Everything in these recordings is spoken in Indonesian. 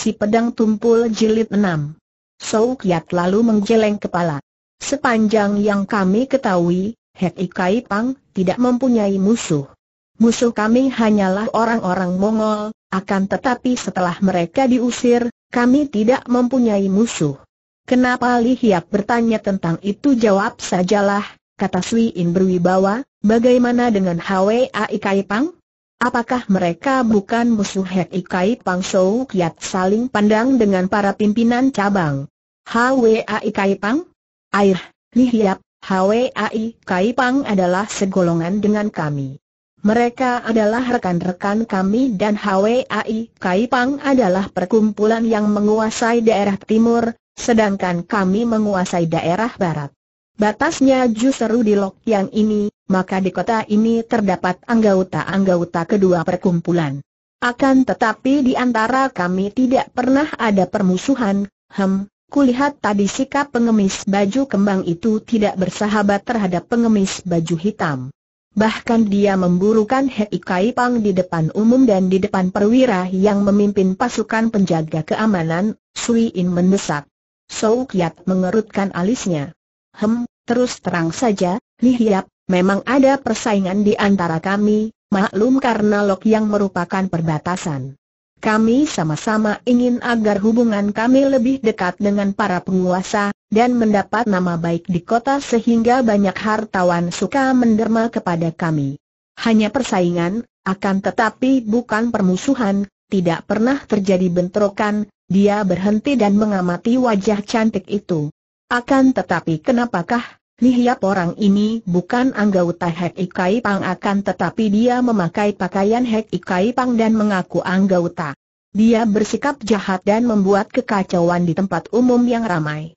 Si Pedang Tumpul Jilid 6 Souk lalu menggeleng kepala. Sepanjang yang kami ketahui, Hek Ikai Pang tidak mempunyai musuh. Musuh kami hanyalah orang-orang Mongol, akan tetapi setelah mereka diusir, kami tidak mempunyai musuh. Kenapa Li Hiap bertanya tentang itu jawab sajalah, kata Sui In berwibawa, bagaimana dengan Hwa Ikai Pang? Apakah mereka bukan musuh Hek Ikai Pang Shou Kiat saling pandang dengan para pimpinan cabang? HWAI Kai Pang? Air, Lihiap, HWAI Kai Pang adalah segolongan dengan kami. Mereka adalah rekan-rekan kami dan HWAI Kai Pang adalah perkumpulan yang menguasai daerah timur, sedangkan kami menguasai daerah barat. Batasnya justru di Lok Yang ini, maka di kota ini terdapat anggota-anggota kedua perkumpulan. Akan tetapi di antara kami tidak pernah ada permusuhan, hem, kulihat tadi sikap pengemis baju kembang itu tidak bersahabat terhadap pengemis baju hitam. Bahkan dia memburukan Hei Kai Pang di depan umum dan di depan perwira yang memimpin pasukan penjaga keamanan, Sui In mendesak. Sou Kiat mengerutkan alisnya. Hem, terus terang saja, Lihiap, memang ada persaingan di antara kami, maklum karena lok yang merupakan perbatasan. Kami sama-sama ingin agar hubungan kami lebih dekat dengan para penguasa, dan mendapat nama baik di kota sehingga banyak hartawan suka menderma kepada kami. Hanya persaingan, akan tetapi bukan permusuhan, tidak pernah terjadi bentrokan, dia berhenti dan mengamati wajah cantik itu. Akan tetapi kenapakah, Nihiap orang ini bukan anggota Hek Ikai Pang akan tetapi dia memakai pakaian Hek Ikai Pang dan mengaku anggota. Dia bersikap jahat dan membuat kekacauan di tempat umum yang ramai.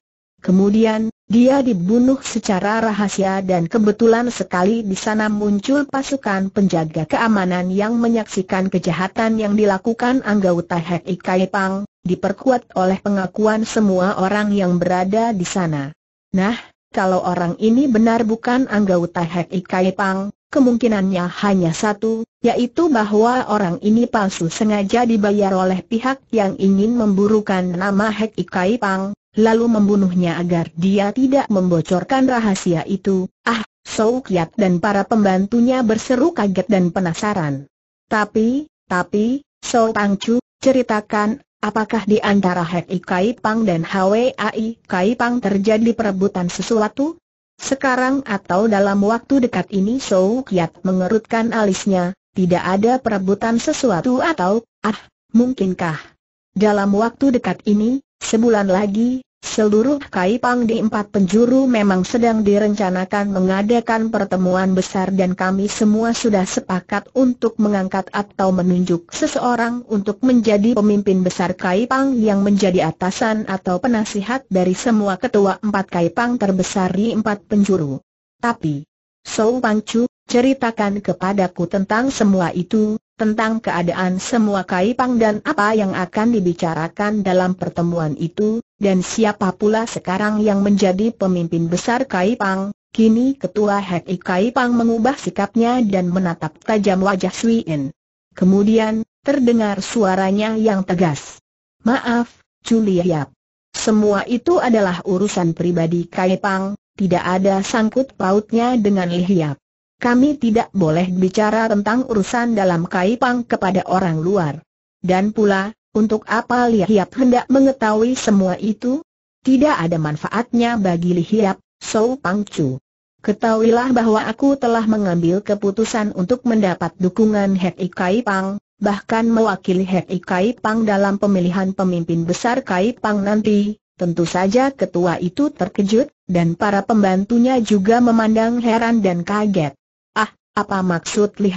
Kemudian, dia dibunuh secara rahasia dan kebetulan sekali di sana muncul pasukan penjaga keamanan yang menyaksikan kejahatan yang dilakukan anggota Hek Ikai Pang, diperkuat oleh pengakuan semua orang yang berada di sana. Nah, kalau orang ini benar bukan anggota Hek Ikai Pang, kemungkinannya hanya satu, yaitu bahwa orang ini palsu sengaja dibayar oleh pihak yang ingin memburukan nama Hek Ikai Pang, lalu membunuhnya agar dia tidak membocorkan rahasia itu. Ah, Kiat dan para pembantunya berseru kaget dan penasaran. Tapi, tapi, So Pangcu, ceritakan Apakah di antara Hei Kai Pang dan Ai Kai Pang terjadi perebutan sesuatu? Sekarang atau dalam waktu dekat ini Sou Kiat mengerutkan alisnya, tidak ada perebutan sesuatu atau, ah, mungkinkah? Dalam waktu dekat ini, sebulan lagi, Seluruh Kaipang di empat penjuru memang sedang direncanakan mengadakan pertemuan besar dan kami semua sudah sepakat untuk mengangkat atau menunjuk seseorang untuk menjadi pemimpin besar Kaipang yang menjadi atasan atau penasihat dari semua ketua empat Kaipang terbesar di empat penjuru. Tapi, Sou Pangcu, ceritakan kepadaku tentang semua itu, tentang keadaan semua Kaipang dan apa yang akan dibicarakan dalam pertemuan itu, dan siapa pula sekarang yang menjadi pemimpin besar Kaipang? Kini ketua Hei Kaipang mengubah sikapnya dan menatap tajam wajah Sui En. Kemudian, terdengar suaranya yang tegas. Maaf, Culi Yap. Semua itu adalah urusan pribadi Kaipang, tidak ada sangkut pautnya dengan Lihiap. Kami tidak boleh bicara tentang urusan dalam Kaipang kepada orang luar. Dan pula, untuk apa Li Hiap hendak mengetahui semua itu? Tidak ada manfaatnya bagi Li Hiap, Sou Pang Chu. Ketahuilah bahwa aku telah mengambil keputusan untuk mendapat dukungan Hek Kai Pang, bahkan mewakili Hek Kai Pang dalam pemilihan pemimpin besar Kai Pang nanti. Tentu saja ketua itu terkejut, dan para pembantunya juga memandang heran dan kaget. Ah, apa maksud Li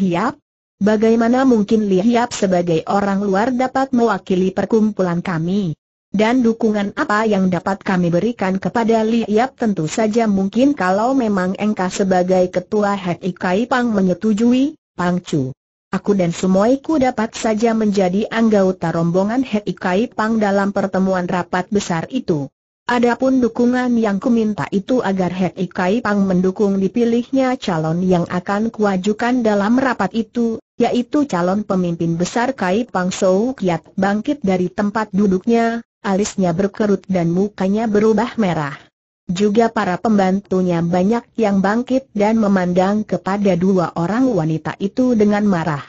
Bagaimana mungkin Li Hiap sebagai orang luar dapat mewakili perkumpulan kami? Dan dukungan apa yang dapat kami berikan kepada Li Hiap tentu saja mungkin kalau memang Engkau sebagai ketua Hek Ikai Pang menyetujui, Pang Chu. Aku dan semuaiku dapat saja menjadi anggota rombongan Hek Ikai Pang dalam pertemuan rapat besar itu. Adapun dukungan yang kuminta itu agar Hek Ikai Pang mendukung dipilihnya calon yang akan kuajukan dalam rapat itu, yaitu calon pemimpin besar Kai Pang Sou Kiat bangkit dari tempat duduknya, alisnya berkerut dan mukanya berubah merah. Juga para pembantunya banyak yang bangkit dan memandang kepada dua orang wanita itu dengan marah.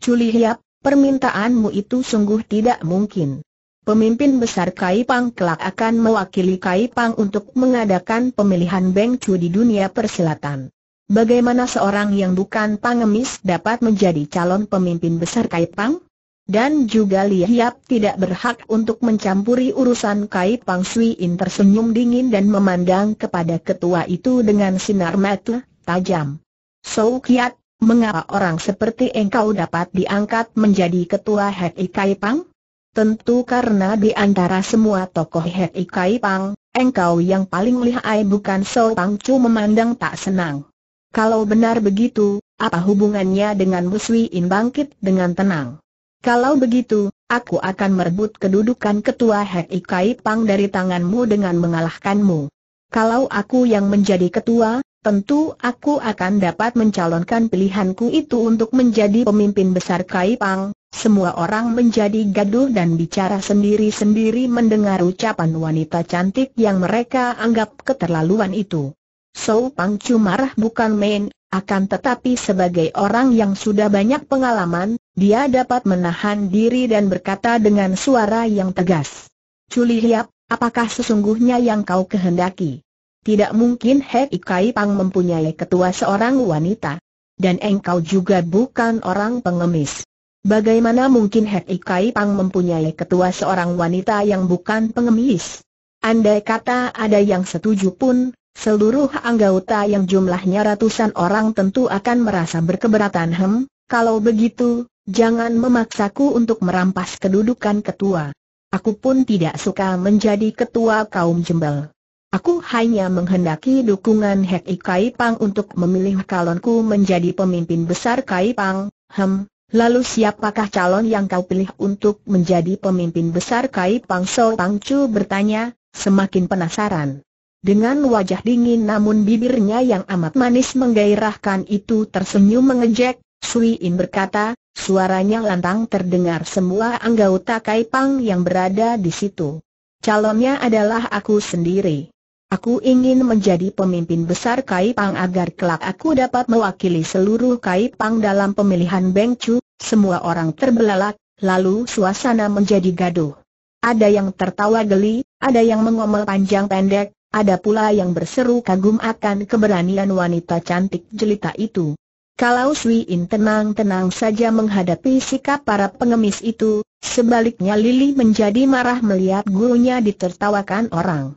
Culi Hiap, permintaanmu itu sungguh tidak mungkin. Pemimpin besar Kai Pang kelak akan mewakili Kai Pang untuk mengadakan pemilihan Beng Cu di dunia persilatan. Bagaimana seorang yang bukan pangemis dapat menjadi calon pemimpin besar Kaipang? Dan juga Li Hiap tidak berhak untuk mencampuri urusan Kaipang Sui In tersenyum dingin dan memandang kepada ketua itu dengan sinar mata tajam. So Kiat, mengapa orang seperti engkau dapat diangkat menjadi ketua Kai Kaipang? Tentu karena di antara semua tokoh Kai Kaipang, engkau yang paling lihai bukan So Pang Chu memandang tak senang. Kalau benar begitu, apa hubungannya dengan Muswi In bangkit dengan tenang? Kalau begitu, aku akan merebut kedudukan ketua Hek Ikai Pang dari tanganmu dengan mengalahkanmu. Kalau aku yang menjadi ketua, tentu aku akan dapat mencalonkan pilihanku itu untuk menjadi pemimpin besar Kai Pang. Semua orang menjadi gaduh dan bicara sendiri-sendiri mendengar ucapan wanita cantik yang mereka anggap keterlaluan itu. So Chu marah bukan main, akan tetapi sebagai orang yang sudah banyak pengalaman, dia dapat menahan diri dan berkata dengan suara yang tegas. Culi Hiap, apakah sesungguhnya yang kau kehendaki? Tidak mungkin Hek Ikai Pang mempunyai ketua seorang wanita. Dan engkau juga bukan orang pengemis. Bagaimana mungkin Hek Ikai Pang mempunyai ketua seorang wanita yang bukan pengemis? Andai kata ada yang setuju pun, Seluruh anggota yang jumlahnya ratusan orang tentu akan merasa berkeberatan hem, kalau begitu, jangan memaksaku untuk merampas kedudukan ketua. Aku pun tidak suka menjadi ketua kaum jembel. Aku hanya menghendaki dukungan Hek Kai Pang untuk memilih calonku menjadi pemimpin besar Kai Pang, hem, Lalu siapakah calon yang kau pilih untuk menjadi pemimpin besar Kai Pang So Pang Chu bertanya, semakin penasaran. Dengan wajah dingin namun bibirnya yang amat manis menggairahkan itu tersenyum mengejek, Sui In berkata, suaranya lantang terdengar semua anggota Pang yang berada di situ. Calonnya adalah aku sendiri. Aku ingin menjadi pemimpin besar Kai Pang agar kelak aku dapat mewakili seluruh Kai Pang dalam pemilihan Beng Chu. semua orang terbelalak, lalu suasana menjadi gaduh. Ada yang tertawa geli, ada yang mengomel panjang pendek, ada pula yang berseru kagum akan keberanian wanita cantik jelita itu. Kalau Sui In tenang-tenang saja menghadapi sikap para pengemis itu, sebaliknya Lili menjadi marah melihat gurunya ditertawakan orang.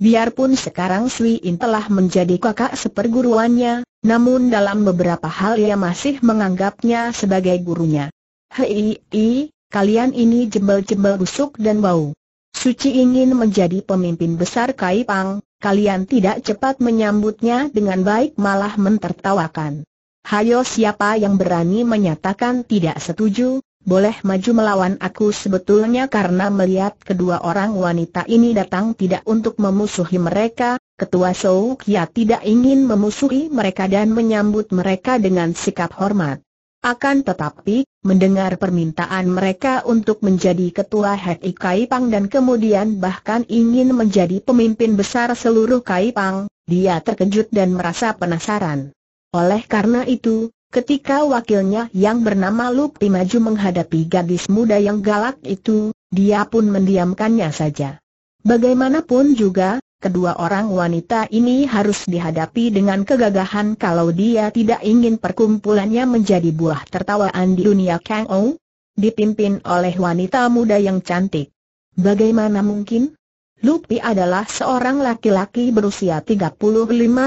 Biarpun sekarang Sui In telah menjadi kakak seperguruannya, namun dalam beberapa hal ia masih menganggapnya sebagai gurunya. Hei, kalian ini jembel-jembel busuk dan bau. Suci ingin menjadi pemimpin besar Kaipang, kalian tidak cepat menyambutnya dengan baik malah mentertawakan. Hayo siapa yang berani menyatakan tidak setuju, boleh maju melawan aku sebetulnya karena melihat kedua orang wanita ini datang tidak untuk memusuhi mereka, Ketua Soukia tidak ingin memusuhi mereka dan menyambut mereka dengan sikap hormat. Akan tetapi, mendengar permintaan mereka untuk menjadi ketua Hek Kaipang dan kemudian bahkan ingin menjadi pemimpin besar seluruh Kaipang, dia terkejut dan merasa penasaran. Oleh karena itu, ketika wakilnya yang bernama Lupi maju menghadapi gadis muda yang galak itu, dia pun mendiamkannya saja. Bagaimanapun juga, kedua orang wanita ini harus dihadapi dengan kegagahan kalau dia tidak ingin perkumpulannya menjadi buah tertawaan di dunia Kang Ou. Dipimpin oleh wanita muda yang cantik. Bagaimana mungkin? Lupi adalah seorang laki-laki berusia 35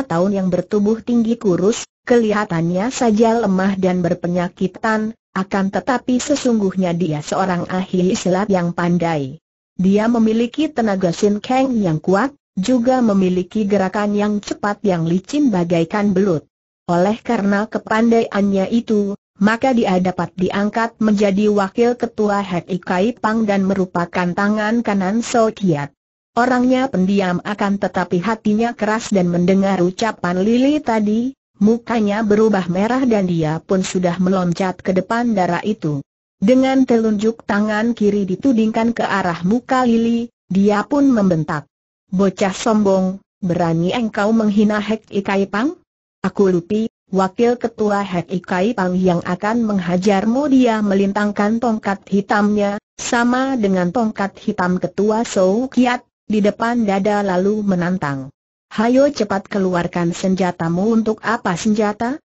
tahun yang bertubuh tinggi kurus, kelihatannya saja lemah dan berpenyakitan, akan tetapi sesungguhnya dia seorang ahli silat yang pandai. Dia memiliki tenaga Sin Kang yang kuat, juga memiliki gerakan yang cepat yang licin bagaikan belut. Oleh karena kepandaiannya itu, maka dia dapat diangkat menjadi wakil ketua Hek Ikai Pang dan merupakan tangan kanan So Kiat. Orangnya pendiam akan tetapi hatinya keras dan mendengar ucapan Lili tadi, mukanya berubah merah dan dia pun sudah meloncat ke depan darah itu. Dengan telunjuk tangan kiri ditudingkan ke arah muka Lili, dia pun membentak. Bocah sombong, berani engkau menghina Hek Ikai Pang? Aku Lupi, wakil ketua Hek Ikai Pang yang akan menghajarmu dia melintangkan tongkat hitamnya, sama dengan tongkat hitam ketua Sou Kiat, di depan dada lalu menantang. Hayo cepat keluarkan senjatamu untuk apa senjata?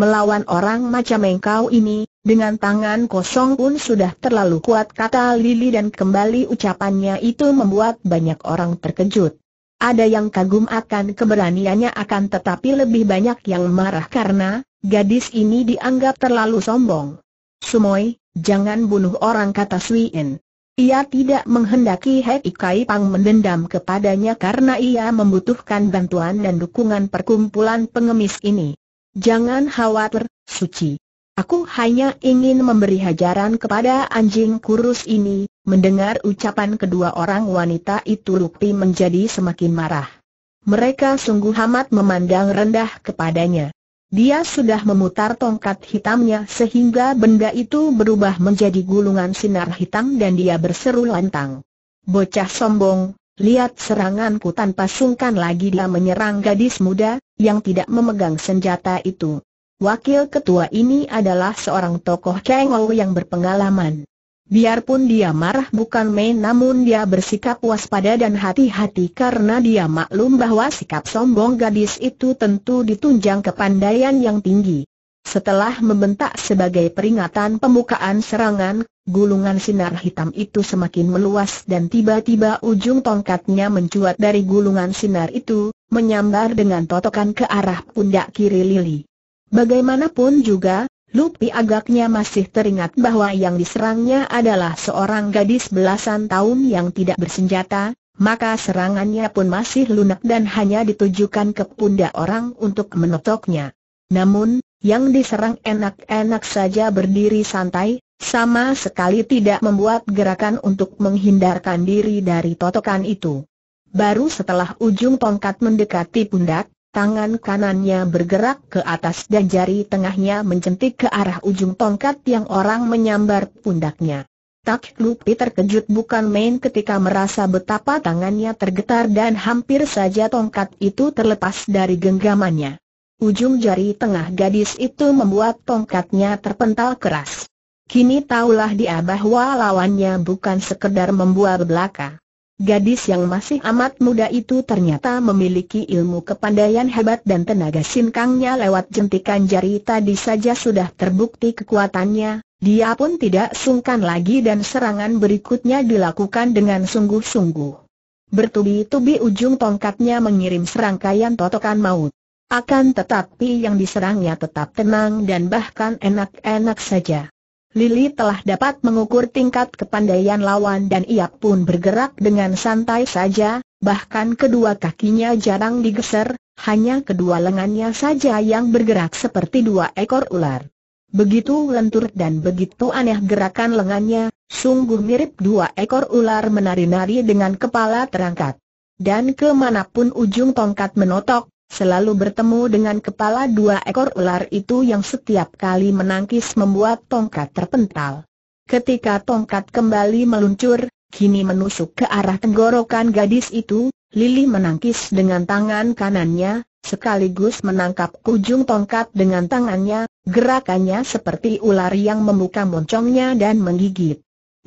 Melawan orang macam engkau ini, dengan tangan kosong pun sudah terlalu kuat kata Lili dan kembali ucapannya itu membuat banyak orang terkejut. Ada yang kagum akan keberaniannya akan tetapi lebih banyak yang marah karena, gadis ini dianggap terlalu sombong. Sumoy, jangan bunuh orang kata Suin. Ia tidak menghendaki Hei Kai Pang mendendam kepadanya karena ia membutuhkan bantuan dan dukungan perkumpulan pengemis ini. Jangan khawatir, Suci. Aku hanya ingin memberi hajaran kepada anjing kurus ini. Mendengar ucapan kedua orang wanita itu Lukti menjadi semakin marah. Mereka sungguh amat memandang rendah kepadanya. Dia sudah memutar tongkat hitamnya sehingga benda itu berubah menjadi gulungan sinar hitam dan dia berseru lantang. Bocah sombong, Lihat seranganku tanpa sungkan lagi dia menyerang gadis muda, yang tidak memegang senjata itu. Wakil ketua ini adalah seorang tokoh Kengou yang berpengalaman. Biarpun dia marah bukan main namun dia bersikap waspada dan hati-hati karena dia maklum bahwa sikap sombong gadis itu tentu ditunjang kepandaian yang tinggi. Setelah membentak sebagai peringatan pembukaan serangan, Gulungan sinar hitam itu semakin meluas dan tiba-tiba ujung tongkatnya mencuat dari gulungan sinar itu, menyambar dengan totokan ke arah pundak kiri Lili. Bagaimanapun juga, Lupi agaknya masih teringat bahwa yang diserangnya adalah seorang gadis belasan tahun yang tidak bersenjata, maka serangannya pun masih lunak dan hanya ditujukan ke pundak orang untuk menotoknya. Namun, yang diserang enak-enak saja berdiri santai, sama sekali tidak membuat gerakan untuk menghindarkan diri dari totokan itu. Baru setelah ujung tongkat mendekati pundak, tangan kanannya bergerak ke atas dan jari tengahnya mencentik ke arah ujung tongkat yang orang menyambar pundaknya. Tak Lupi terkejut bukan main ketika merasa betapa tangannya tergetar dan hampir saja tongkat itu terlepas dari genggamannya. Ujung jari tengah gadis itu membuat tongkatnya terpental keras. Kini taulah dia bahwa lawannya bukan sekedar membuat belaka. Gadis yang masih amat muda itu ternyata memiliki ilmu kepandaian hebat dan tenaga sinkangnya lewat jentikan jari tadi saja sudah terbukti kekuatannya, dia pun tidak sungkan lagi dan serangan berikutnya dilakukan dengan sungguh-sungguh. Bertubi-tubi ujung tongkatnya mengirim serangkaian totokan maut. Akan tetapi yang diserangnya tetap tenang dan bahkan enak-enak saja. Lili telah dapat mengukur tingkat kepandaian lawan dan ia pun bergerak dengan santai saja, bahkan kedua kakinya jarang digeser, hanya kedua lengannya saja yang bergerak seperti dua ekor ular. Begitu lentur dan begitu aneh gerakan lengannya, sungguh mirip dua ekor ular menari-nari dengan kepala terangkat. Dan kemanapun ujung tongkat menotok, selalu bertemu dengan kepala dua ekor ular itu yang setiap kali menangkis membuat tongkat terpental. Ketika tongkat kembali meluncur, kini menusuk ke arah tenggorokan gadis itu, Lili menangkis dengan tangan kanannya, sekaligus menangkap ujung tongkat dengan tangannya, gerakannya seperti ular yang membuka moncongnya dan menggigit.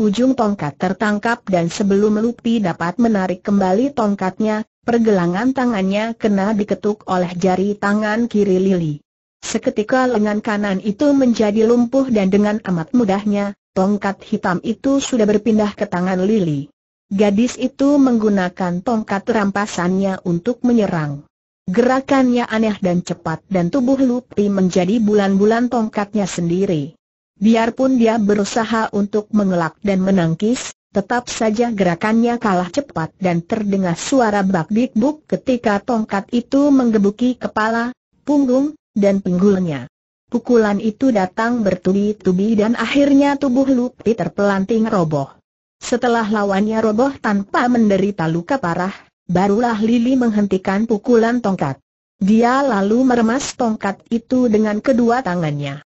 Ujung tongkat tertangkap dan sebelum Lupi dapat menarik kembali tongkatnya, pergelangan tangannya kena diketuk oleh jari tangan kiri Lili. Seketika lengan kanan itu menjadi lumpuh dan dengan amat mudahnya, tongkat hitam itu sudah berpindah ke tangan Lili. Gadis itu menggunakan tongkat rampasannya untuk menyerang. Gerakannya aneh dan cepat dan tubuh Lupi menjadi bulan-bulan tongkatnya sendiri. Biarpun dia berusaha untuk mengelak dan menangkis, tetap saja gerakannya kalah cepat dan terdengar suara bak-bik-buk ketika tongkat itu menggebuki kepala, punggung, dan pinggulnya. Pukulan itu datang bertubi-tubi dan akhirnya tubuh Lupi terpelanting roboh. Setelah lawannya roboh tanpa menderita luka parah, barulah Lili menghentikan pukulan tongkat. Dia lalu meremas tongkat itu dengan kedua tangannya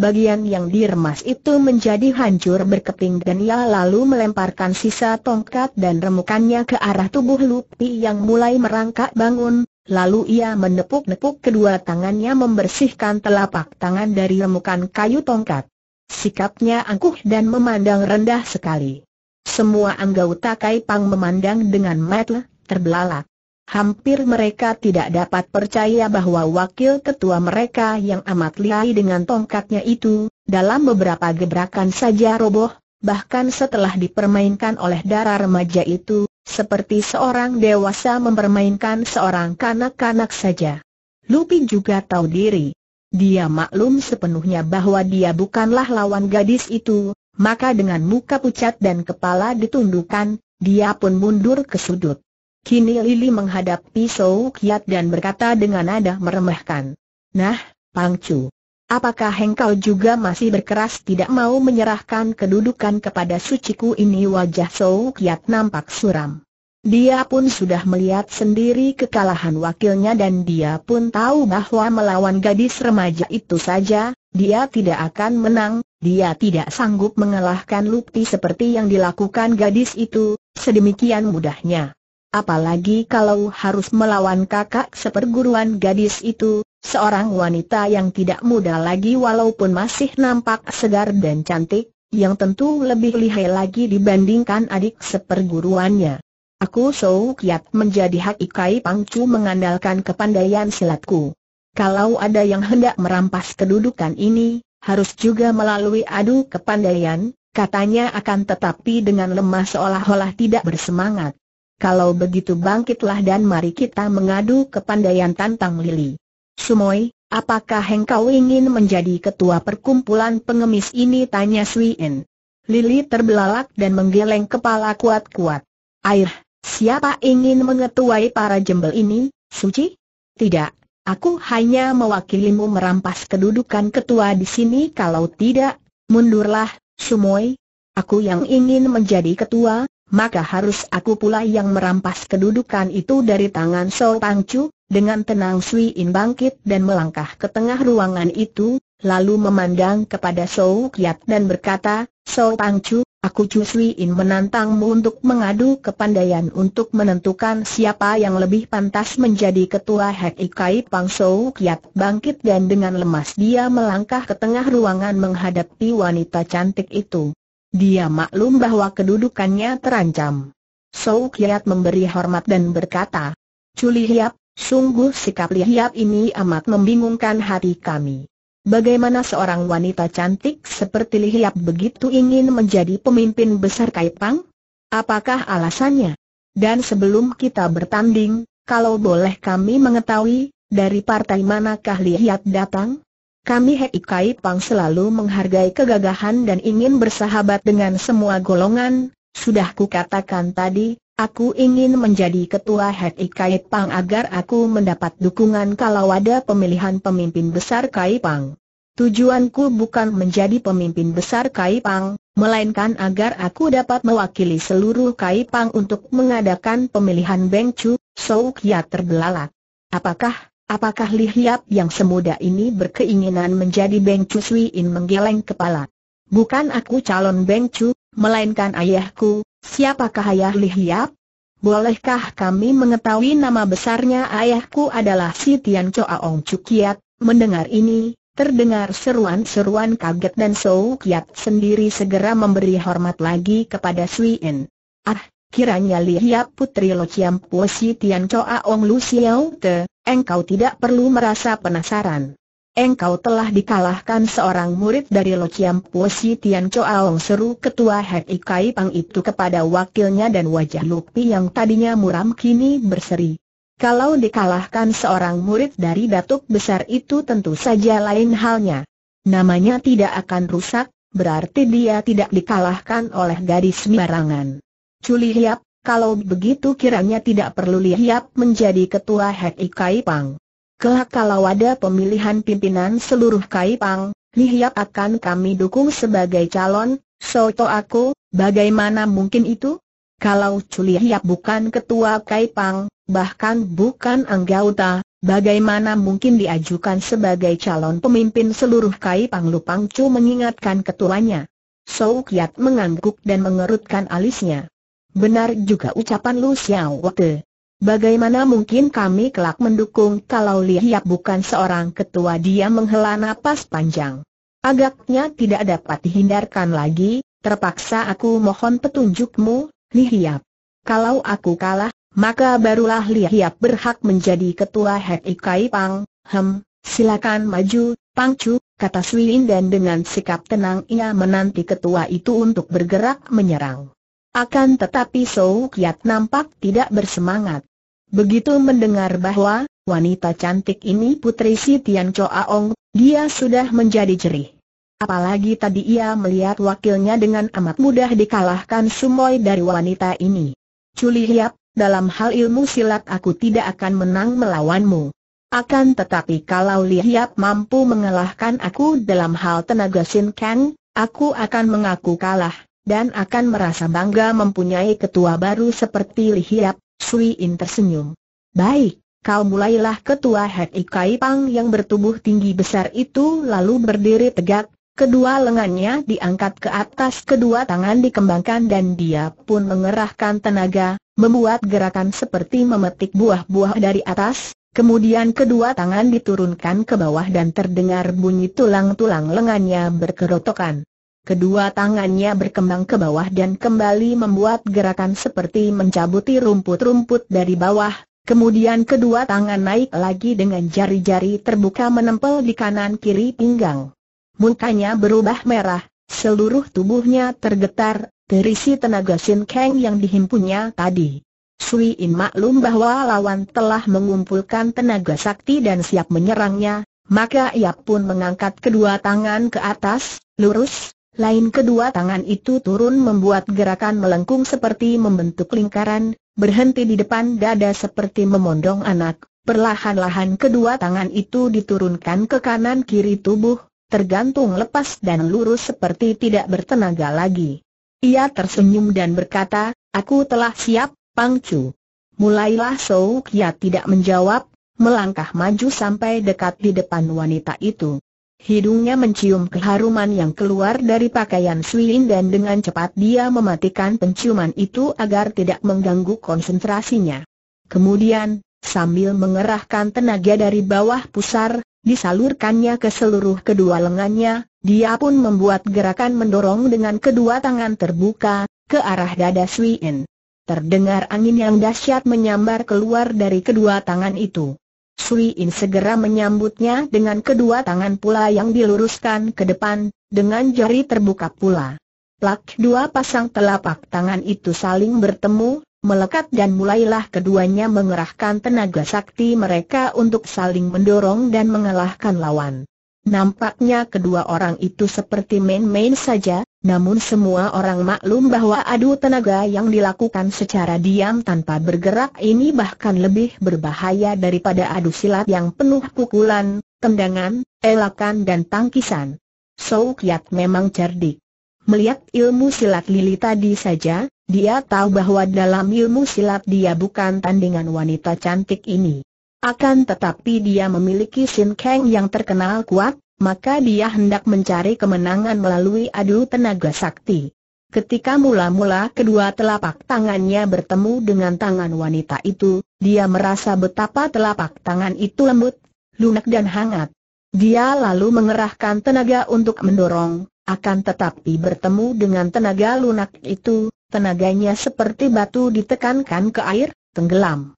bagian yang diremas itu menjadi hancur berkeping dan ia lalu melemparkan sisa tongkat dan remukannya ke arah tubuh Lupi yang mulai merangkak bangun, lalu ia menepuk-nepuk kedua tangannya membersihkan telapak tangan dari remukan kayu tongkat. Sikapnya angkuh dan memandang rendah sekali. Semua anggota pang memandang dengan mata terbelalak. Hampir mereka tidak dapat percaya bahwa wakil ketua mereka yang amat lihai dengan tongkatnya itu, dalam beberapa gebrakan saja roboh, bahkan setelah dipermainkan oleh darah remaja itu, seperti seorang dewasa mempermainkan seorang kanak-kanak saja. Lupi juga tahu diri. Dia maklum sepenuhnya bahwa dia bukanlah lawan gadis itu, maka dengan muka pucat dan kepala ditundukkan, dia pun mundur ke sudut. Kini Lili menghadap Pisau Kiat dan berkata dengan nada meremehkan. Nah, Pangcu. Apakah hengkau juga masih berkeras tidak mau menyerahkan kedudukan kepada suciku ini wajah Sou Kiat nampak suram. Dia pun sudah melihat sendiri kekalahan wakilnya dan dia pun tahu bahwa melawan gadis remaja itu saja, dia tidak akan menang, dia tidak sanggup mengalahkan Lukti seperti yang dilakukan gadis itu, sedemikian mudahnya. Apalagi kalau harus melawan kakak seperguruan gadis itu, seorang wanita yang tidak muda lagi walaupun masih nampak segar dan cantik, yang tentu lebih lihai lagi dibandingkan adik seperguruannya. Aku Sou Kiat menjadi Hak Ikai Pangcu mengandalkan kepandaian silatku. Kalau ada yang hendak merampas kedudukan ini, harus juga melalui adu kepandaian, katanya akan tetapi dengan lemah seolah-olah tidak bersemangat. Kalau begitu bangkitlah dan mari kita mengadu ke kepandaian tantang Lili. Sumoi, apakah engkau ingin menjadi ketua perkumpulan pengemis ini? Tanya Suien. Lili terbelalak dan menggeleng kepala kuat-kuat. Air, siapa ingin mengetuai para jembel ini, Suci? Tidak, aku hanya mewakilimu merampas kedudukan ketua di sini. Kalau tidak, mundurlah, Sumoi. Aku yang ingin menjadi ketua, maka harus aku pula yang merampas kedudukan itu dari tangan So Pangcu. Dengan tenang Sui In bangkit dan melangkah ke tengah ruangan itu, lalu memandang kepada So Kiat dan berkata, So Pangcu, aku Chu Sui In menantangmu untuk mengadu kepandaian untuk menentukan siapa yang lebih pantas menjadi ketua Hek Ikai Pang So Kiat bangkit dan dengan lemas dia melangkah ke tengah ruangan menghadapi wanita cantik itu. Dia maklum bahwa kedudukannya terancam. Sou Kiat memberi hormat dan berkata, Culi Hiap, sungguh sikap Lihiap ini amat membingungkan hati kami. Bagaimana seorang wanita cantik seperti Lihiap begitu ingin menjadi pemimpin besar Kaipang? Apakah alasannya? Dan sebelum kita bertanding, kalau boleh kami mengetahui, dari partai manakah Lihiap datang? Kami Hei Kai Pang selalu menghargai kegagahan dan ingin bersahabat dengan semua golongan, sudah kukatakan tadi, Aku ingin menjadi ketua Hei Kai Pang agar aku mendapat dukungan kalau ada pemilihan pemimpin besar Kai Pang. Tujuanku bukan menjadi pemimpin besar Kai Pang, melainkan agar aku dapat mewakili seluruh Kai Pang untuk mengadakan pemilihan Beng Chu, Souk Ya terbelalak. Apakah Apakah Li Lihiap yang semuda ini berkeinginan menjadi Beng Chu Sui In menggeleng kepala? Bukan aku calon Beng Chu, melainkan ayahku, siapakah ayah Li Lihiap? Bolehkah kami mengetahui nama besarnya ayahku adalah si Tian Ong Cu Kiat? Mendengar ini, terdengar seruan-seruan kaget dan Sou Kiat sendiri segera memberi hormat lagi kepada Sui In. Ah, Kiranya lihat Putri Lo Chiam Po Si Tian Choa Ong Lu Siau Te, engkau tidak perlu merasa penasaran. Engkau telah dikalahkan seorang murid dari Lo Chiam Po Si Tian Choa Ong seru ketua Hek Kai Pang itu kepada wakilnya dan wajah Lupi yang tadinya muram kini berseri. Kalau dikalahkan seorang murid dari datuk besar itu tentu saja lain halnya. Namanya tidak akan rusak, berarti dia tidak dikalahkan oleh gadis sembarangan. Culi Hiap, kalau begitu kiranya tidak perlu Lihiap menjadi ketua Hei Kai Pang. Kelak kalau ada pemilihan pimpinan seluruh Kai Pang, Lihiap akan kami dukung sebagai calon, Soto aku, bagaimana mungkin itu? Kalau Culi Hiap bukan ketua Kai Pang, bahkan bukan anggota, bagaimana mungkin diajukan sebagai calon pemimpin seluruh Kai Pang Lupang Chu mengingatkan ketuanya. Sou Kiat mengangguk dan mengerutkan alisnya. Benar juga ucapan Lu Xiao Wate. Bagaimana mungkin kami kelak mendukung kalau Li Hiap bukan seorang ketua dia menghela nafas panjang. Agaknya tidak dapat dihindarkan lagi, terpaksa aku mohon petunjukmu, Li Hiap. Kalau aku kalah, maka barulah Li Hiap berhak menjadi ketua Hek Ikai Pang, hem, silakan maju, Pang Chu, kata Lin dan dengan sikap tenang ia menanti ketua itu untuk bergerak menyerang. Akan tetapi Sou Kiat nampak tidak bersemangat. Begitu mendengar bahwa wanita cantik ini putri si Tian Choa Ong, dia sudah menjadi jerih. Apalagi tadi ia melihat wakilnya dengan amat mudah dikalahkan sumoy dari wanita ini. Culi Hiap, dalam hal ilmu silat aku tidak akan menang melawanmu. Akan tetapi kalau Li Hiap mampu mengalahkan aku dalam hal tenaga Sin Kang, aku akan mengaku kalah dan akan merasa bangga mempunyai ketua baru seperti Li Hiap, Sui In tersenyum. Baik, kau mulailah ketua Het Ikai Pang yang bertubuh tinggi besar itu lalu berdiri tegak, kedua lengannya diangkat ke atas kedua tangan dikembangkan dan dia pun mengerahkan tenaga, membuat gerakan seperti memetik buah-buah dari atas, Kemudian kedua tangan diturunkan ke bawah dan terdengar bunyi tulang-tulang lengannya berkerotokan. Kedua tangannya berkembang ke bawah dan kembali membuat gerakan seperti mencabuti rumput-rumput dari bawah, kemudian kedua tangan naik lagi dengan jari-jari terbuka menempel di kanan-kiri pinggang. Mukanya berubah merah, seluruh tubuhnya tergetar, terisi tenaga sin Kang yang dihimpunnya tadi. Sui In maklum bahwa lawan telah mengumpulkan tenaga sakti dan siap menyerangnya, maka ia pun mengangkat kedua tangan ke atas, lurus, lain kedua tangan itu turun membuat gerakan melengkung seperti membentuk lingkaran, berhenti di depan dada seperti memondong anak. Perlahan-lahan kedua tangan itu diturunkan ke kanan kiri tubuh, tergantung lepas dan lurus seperti tidak bertenaga lagi. Ia tersenyum dan berkata, aku telah siap, Pangcu. Mulailah Sou Kia tidak menjawab, melangkah maju sampai dekat di depan wanita itu. Hidungnya mencium keharuman yang keluar dari pakaian Lin dan dengan cepat dia mematikan penciuman itu agar tidak mengganggu konsentrasinya. Kemudian, sambil mengerahkan tenaga dari bawah pusar, disalurkannya ke seluruh kedua lengannya, dia pun membuat gerakan mendorong dengan kedua tangan terbuka, ke arah dada Lin. Terdengar angin yang dahsyat menyambar keluar dari kedua tangan itu. Sui In segera menyambutnya dengan kedua tangan pula yang diluruskan ke depan, dengan jari terbuka pula. Plak dua pasang telapak tangan itu saling bertemu, melekat dan mulailah keduanya mengerahkan tenaga sakti mereka untuk saling mendorong dan mengalahkan lawan. Nampaknya kedua orang itu seperti main-main saja, namun semua orang maklum bahwa adu tenaga yang dilakukan secara diam tanpa bergerak ini bahkan lebih berbahaya daripada adu silat yang penuh pukulan, tendangan, elakan dan tangkisan. Soukiat memang cerdik. Melihat ilmu silat Lili tadi saja, dia tahu bahwa dalam ilmu silat dia bukan tandingan wanita cantik ini. Akan tetapi dia memiliki Sin Kang yang terkenal kuat, maka dia hendak mencari kemenangan melalui adu tenaga sakti. Ketika mula-mula kedua telapak tangannya bertemu dengan tangan wanita itu, dia merasa betapa telapak tangan itu lembut, lunak dan hangat. Dia lalu mengerahkan tenaga untuk mendorong, akan tetapi bertemu dengan tenaga lunak itu, tenaganya seperti batu ditekankan ke air, tenggelam.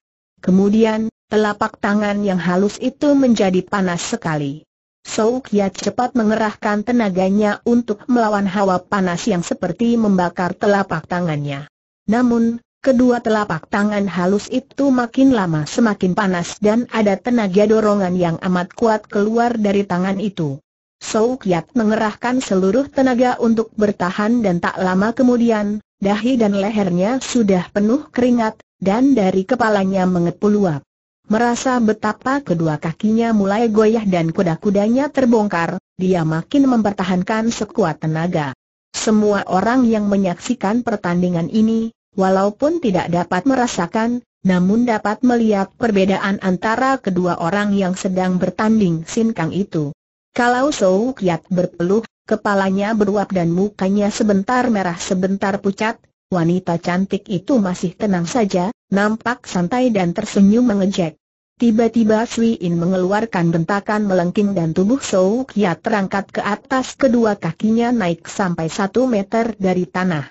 Kemudian, telapak tangan yang halus itu menjadi panas sekali. Soukya cepat mengerahkan tenaganya untuk melawan hawa panas yang seperti membakar telapak tangannya. Namun, kedua telapak tangan halus itu makin lama semakin panas dan ada tenaga dorongan yang amat kuat keluar dari tangan itu. Soukyat mengerahkan seluruh tenaga untuk bertahan dan tak lama kemudian, dahi dan lehernya sudah penuh keringat, dan dari kepalanya mengepul uap. Merasa betapa kedua kakinya mulai goyah dan kuda-kudanya terbongkar, dia makin mempertahankan sekuat tenaga. Semua orang yang menyaksikan pertandingan ini, walaupun tidak dapat merasakan, namun dapat melihat perbedaan antara kedua orang yang sedang bertanding sinkang itu. Kalau Sou Kiat berpeluh, kepalanya beruap dan mukanya sebentar merah sebentar pucat, wanita cantik itu masih tenang saja, nampak santai dan tersenyum mengejek. Tiba-tiba Sui In mengeluarkan bentakan melengking dan tubuh Sou Kia terangkat ke atas kedua kakinya naik sampai satu meter dari tanah.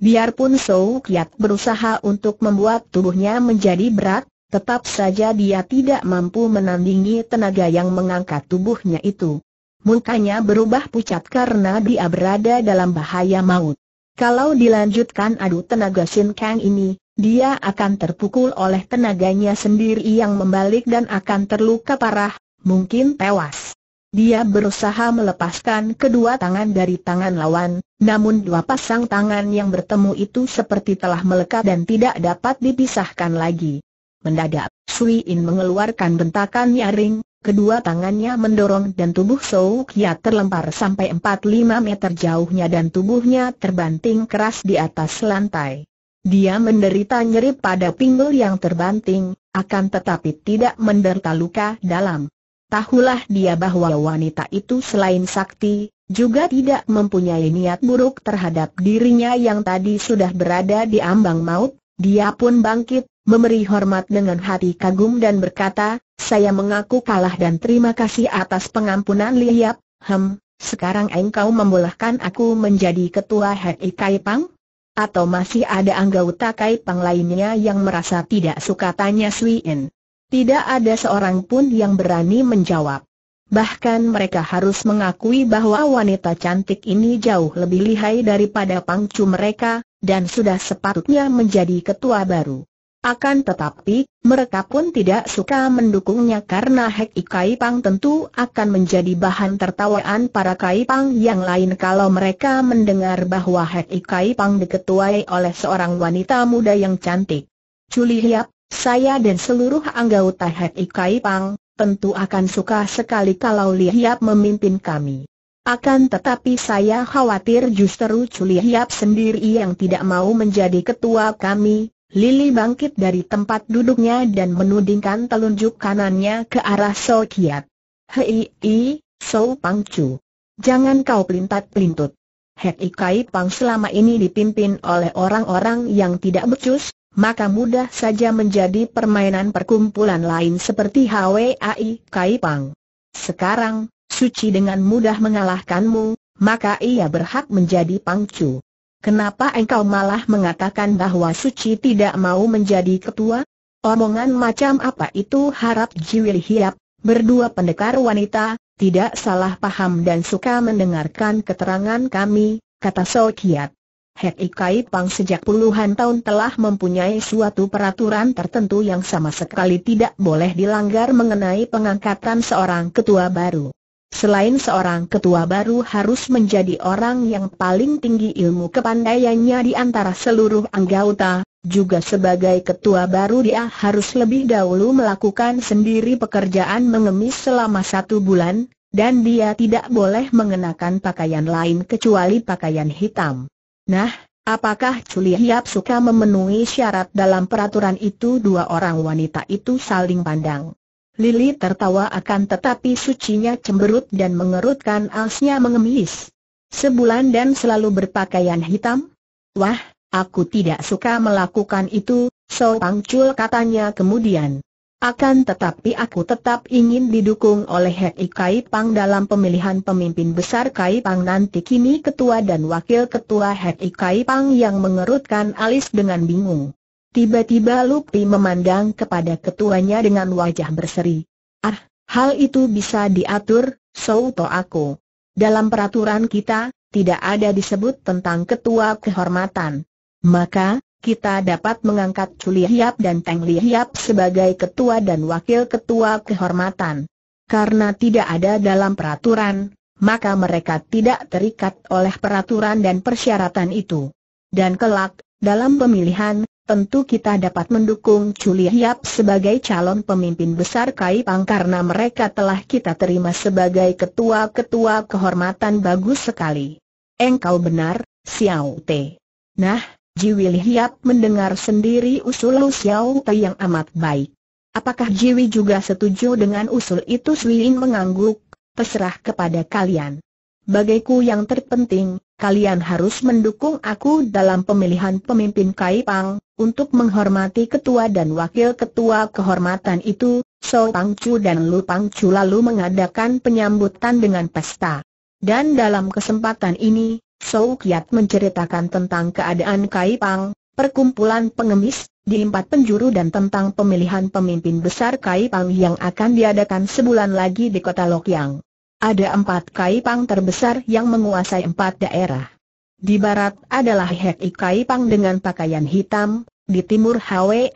Biarpun Sou Kia berusaha untuk membuat tubuhnya menjadi berat, tetap saja dia tidak mampu menandingi tenaga yang mengangkat tubuhnya itu. Mukanya berubah pucat karena dia berada dalam bahaya maut. Kalau dilanjutkan adu tenaga Sin Kang ini, dia akan terpukul oleh tenaganya sendiri yang membalik dan akan terluka parah, mungkin tewas. Dia berusaha melepaskan kedua tangan dari tangan lawan, namun dua pasang tangan yang bertemu itu seperti telah melekat dan tidak dapat dipisahkan lagi. Mendadak, Sui In mengeluarkan bentakan nyaring, kedua tangannya mendorong dan tubuh Sou Kia terlempar sampai 4-5 meter jauhnya dan tubuhnya terbanting keras di atas lantai. Dia menderita nyeri pada pinggul yang terbanting, akan tetapi tidak menderita luka dalam. Tahulah dia bahwa wanita itu selain sakti, juga tidak mempunyai niat buruk terhadap dirinya yang tadi sudah berada di ambang maut, dia pun bangkit, memberi hormat dengan hati kagum dan berkata, saya mengaku kalah dan terima kasih atas pengampunan Liyap. hem, sekarang engkau membolehkan aku menjadi ketua Hei Kai Pang? Atau masih ada anggota pang lainnya yang merasa tidak suka tanya Suin? Tidak ada seorang pun yang berani menjawab. Bahkan mereka harus mengakui bahwa wanita cantik ini jauh lebih lihai daripada pangcu mereka, dan sudah sepatutnya menjadi ketua baru. Akan tetapi, mereka pun tidak suka mendukungnya karena Hek Kai Pang tentu akan menjadi bahan tertawaan para Kai Pang yang lain kalau mereka mendengar bahwa Hek Kai Pang diketuai oleh seorang wanita muda yang cantik. Culi Hiap, saya dan seluruh anggota Hek Kai Pang, tentu akan suka sekali kalau Li Hiap memimpin kami. Akan tetapi saya khawatir justru Culi Hiap sendiri yang tidak mau menjadi ketua kami, Lili bangkit dari tempat duduknya dan menudingkan telunjuk kanannya ke arah So Kiat. Hei, i, So Pangcu, Jangan kau pelintat-pelintut. Hek Kai Pang selama ini dipimpin oleh orang-orang yang tidak becus, maka mudah saja menjadi permainan perkumpulan lain seperti HWAI Kai Pang. Sekarang, Suci dengan mudah mengalahkanmu, maka ia berhak menjadi pangcu. Kenapa engkau malah mengatakan bahwa Suci tidak mau menjadi ketua? Omongan macam apa itu harap Jiwil Hiap, berdua pendekar wanita, tidak salah paham dan suka mendengarkan keterangan kami, kata Sokiat. Hek Ikai Pang sejak puluhan tahun telah mempunyai suatu peraturan tertentu yang sama sekali tidak boleh dilanggar mengenai pengangkatan seorang ketua baru. Selain seorang ketua baru harus menjadi orang yang paling tinggi ilmu kepandaiannya di antara seluruh anggota, juga sebagai ketua baru dia harus lebih dahulu melakukan sendiri pekerjaan mengemis selama satu bulan, dan dia tidak boleh mengenakan pakaian lain kecuali pakaian hitam. Nah, apakah Culi Hiap suka memenuhi syarat dalam peraturan itu dua orang wanita itu saling pandang. Lili tertawa akan tetapi sucinya cemberut dan mengerutkan alisnya mengemis. Sebulan dan selalu berpakaian hitam? Wah, aku tidak suka melakukan itu, So Pangcul katanya kemudian. Akan tetapi aku tetap ingin didukung oleh Hei Kai Pang dalam pemilihan pemimpin besar Kai Pang nanti kini ketua dan wakil ketua Hei Kai Pang yang mengerutkan alis dengan bingung. Tiba-tiba Lupi memandang kepada ketuanya dengan wajah berseri. Ah, hal itu bisa diatur, souto aku. Dalam peraturan kita, tidak ada disebut tentang ketua kehormatan. Maka, kita dapat mengangkat Culi Hiap dan Teng Li Hiap sebagai ketua dan wakil ketua kehormatan. Karena tidak ada dalam peraturan, maka mereka tidak terikat oleh peraturan dan persyaratan itu. Dan kelak, dalam pemilihan, tentu kita dapat mendukung Chuli Hiap sebagai calon pemimpin besar Kaipang karena mereka telah kita terima sebagai ketua-ketua kehormatan bagus sekali. Engkau benar, Xiao Te. Nah, Jiwi Hiap mendengar sendiri usul Xiao Te yang amat baik. Apakah Jiwi juga setuju dengan usul itu Suin mengangguk, terserah kepada kalian. Bagiku yang terpenting, kalian harus mendukung aku dalam pemilihan pemimpin Kaipang, untuk menghormati ketua dan wakil ketua kehormatan itu, So Pangcu dan Lu Pangcu lalu mengadakan penyambutan dengan pesta. Dan dalam kesempatan ini, So Kiat menceritakan tentang keadaan Kai Pang, perkumpulan pengemis, di empat penjuru dan tentang pemilihan pemimpin besar Kai Pang yang akan diadakan sebulan lagi di kota Lokyang. Ada empat Kai Pang terbesar yang menguasai empat daerah. Di barat adalah Hei Kaipang dengan pakaian hitam, di timur Hwai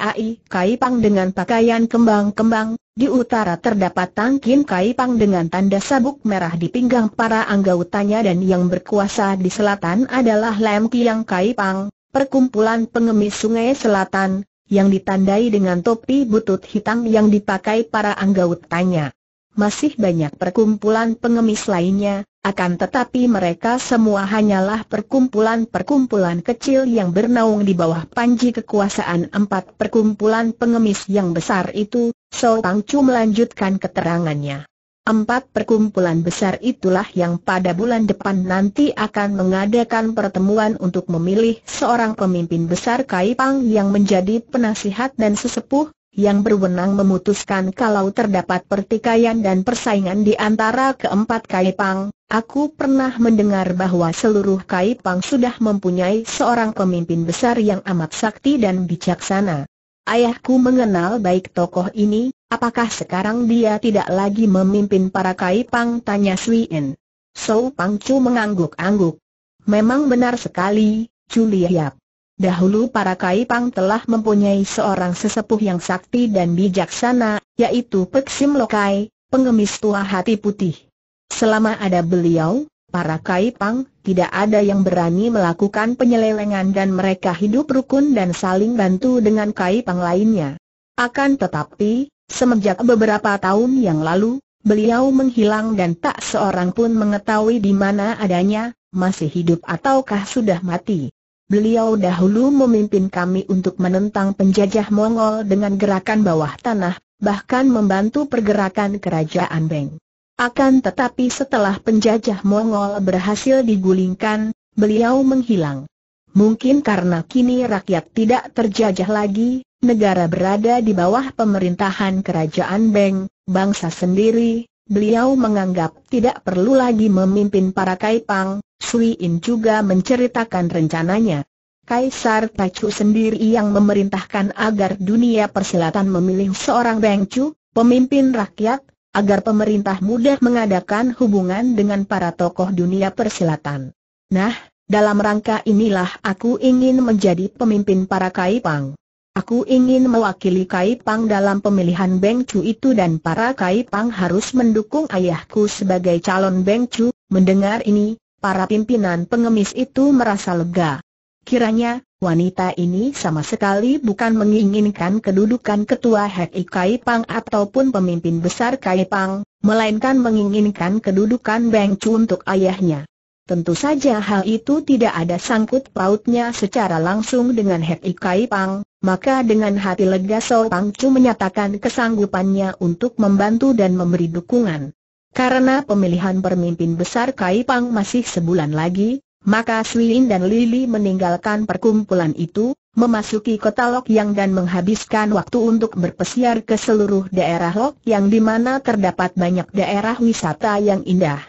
Kaipang dengan pakaian kembang-kembang, di utara terdapat Tangkin Kaipang dengan tanda sabuk merah di pinggang para anggautanya dan yang berkuasa di selatan adalah Lam Kiang Kaipang, perkumpulan pengemis sungai selatan, yang ditandai dengan topi butut hitam yang dipakai para anggautanya. Masih banyak perkumpulan pengemis lainnya, akan tetapi mereka semua hanyalah perkumpulan-perkumpulan kecil yang bernaung di bawah panji kekuasaan empat perkumpulan pengemis yang besar itu, So Pang Chu melanjutkan keterangannya. Empat perkumpulan besar itulah yang pada bulan depan nanti akan mengadakan pertemuan untuk memilih seorang pemimpin besar Kaipang yang menjadi penasihat dan sesepuh, yang berwenang memutuskan kalau terdapat pertikaian dan persaingan di antara keempat Kaipang. Aku pernah mendengar bahwa seluruh Kaipang sudah mempunyai seorang pemimpin besar yang amat sakti dan bijaksana. Ayahku mengenal baik tokoh ini, apakah sekarang dia tidak lagi memimpin para Kaipang? Tanya Suin. So Pangcu mengangguk-angguk. Memang benar sekali, Julia Dahulu para Kaipang telah mempunyai seorang sesepuh yang sakti dan bijaksana, yaitu Peksim Lokai, pengemis tua hati putih. Selama ada beliau, para Kaipang tidak ada yang berani melakukan penyelewengan dan mereka hidup rukun dan saling bantu dengan Kaipang lainnya. Akan tetapi, semenjak beberapa tahun yang lalu, beliau menghilang dan tak seorang pun mengetahui di mana adanya, masih hidup ataukah sudah mati. Beliau dahulu memimpin kami untuk menentang penjajah Mongol dengan gerakan bawah tanah, bahkan membantu pergerakan kerajaan Beng. Akan tetapi setelah penjajah Mongol berhasil digulingkan, beliau menghilang. Mungkin karena kini rakyat tidak terjajah lagi, negara berada di bawah pemerintahan kerajaan Beng, bangsa sendiri, beliau menganggap tidak perlu lagi memimpin para Kaipang, Sui In juga menceritakan rencananya. Kaisar Tachu sendiri yang memerintahkan agar dunia persilatan memilih seorang Beng Chu, pemimpin rakyat, agar pemerintah mudah mengadakan hubungan dengan para tokoh dunia persilatan. Nah, dalam rangka inilah aku ingin menjadi pemimpin para Kaipang. Aku ingin mewakili Kaipang dalam pemilihan Beng Chu itu dan para Kaipang harus mendukung ayahku sebagai calon Beng Chu, Mendengar ini, para pimpinan pengemis itu merasa lega. Kiranya, wanita ini sama sekali bukan menginginkan kedudukan ketua Hei Kai Pang ataupun pemimpin besar Kai Pang, melainkan menginginkan kedudukan Beng Chu untuk ayahnya. Tentu saja hal itu tidak ada sangkut pautnya secara langsung dengan Hei Kai Pang, maka dengan hati lega So Pang Chu menyatakan kesanggupannya untuk membantu dan memberi dukungan. Karena pemilihan pemimpin besar Kaipang masih sebulan lagi, maka Suin dan Lili meninggalkan perkumpulan itu, memasuki kota Lok Yang dan menghabiskan waktu untuk berpesiar ke seluruh daerah Lok Yang di mana terdapat banyak daerah wisata yang indah.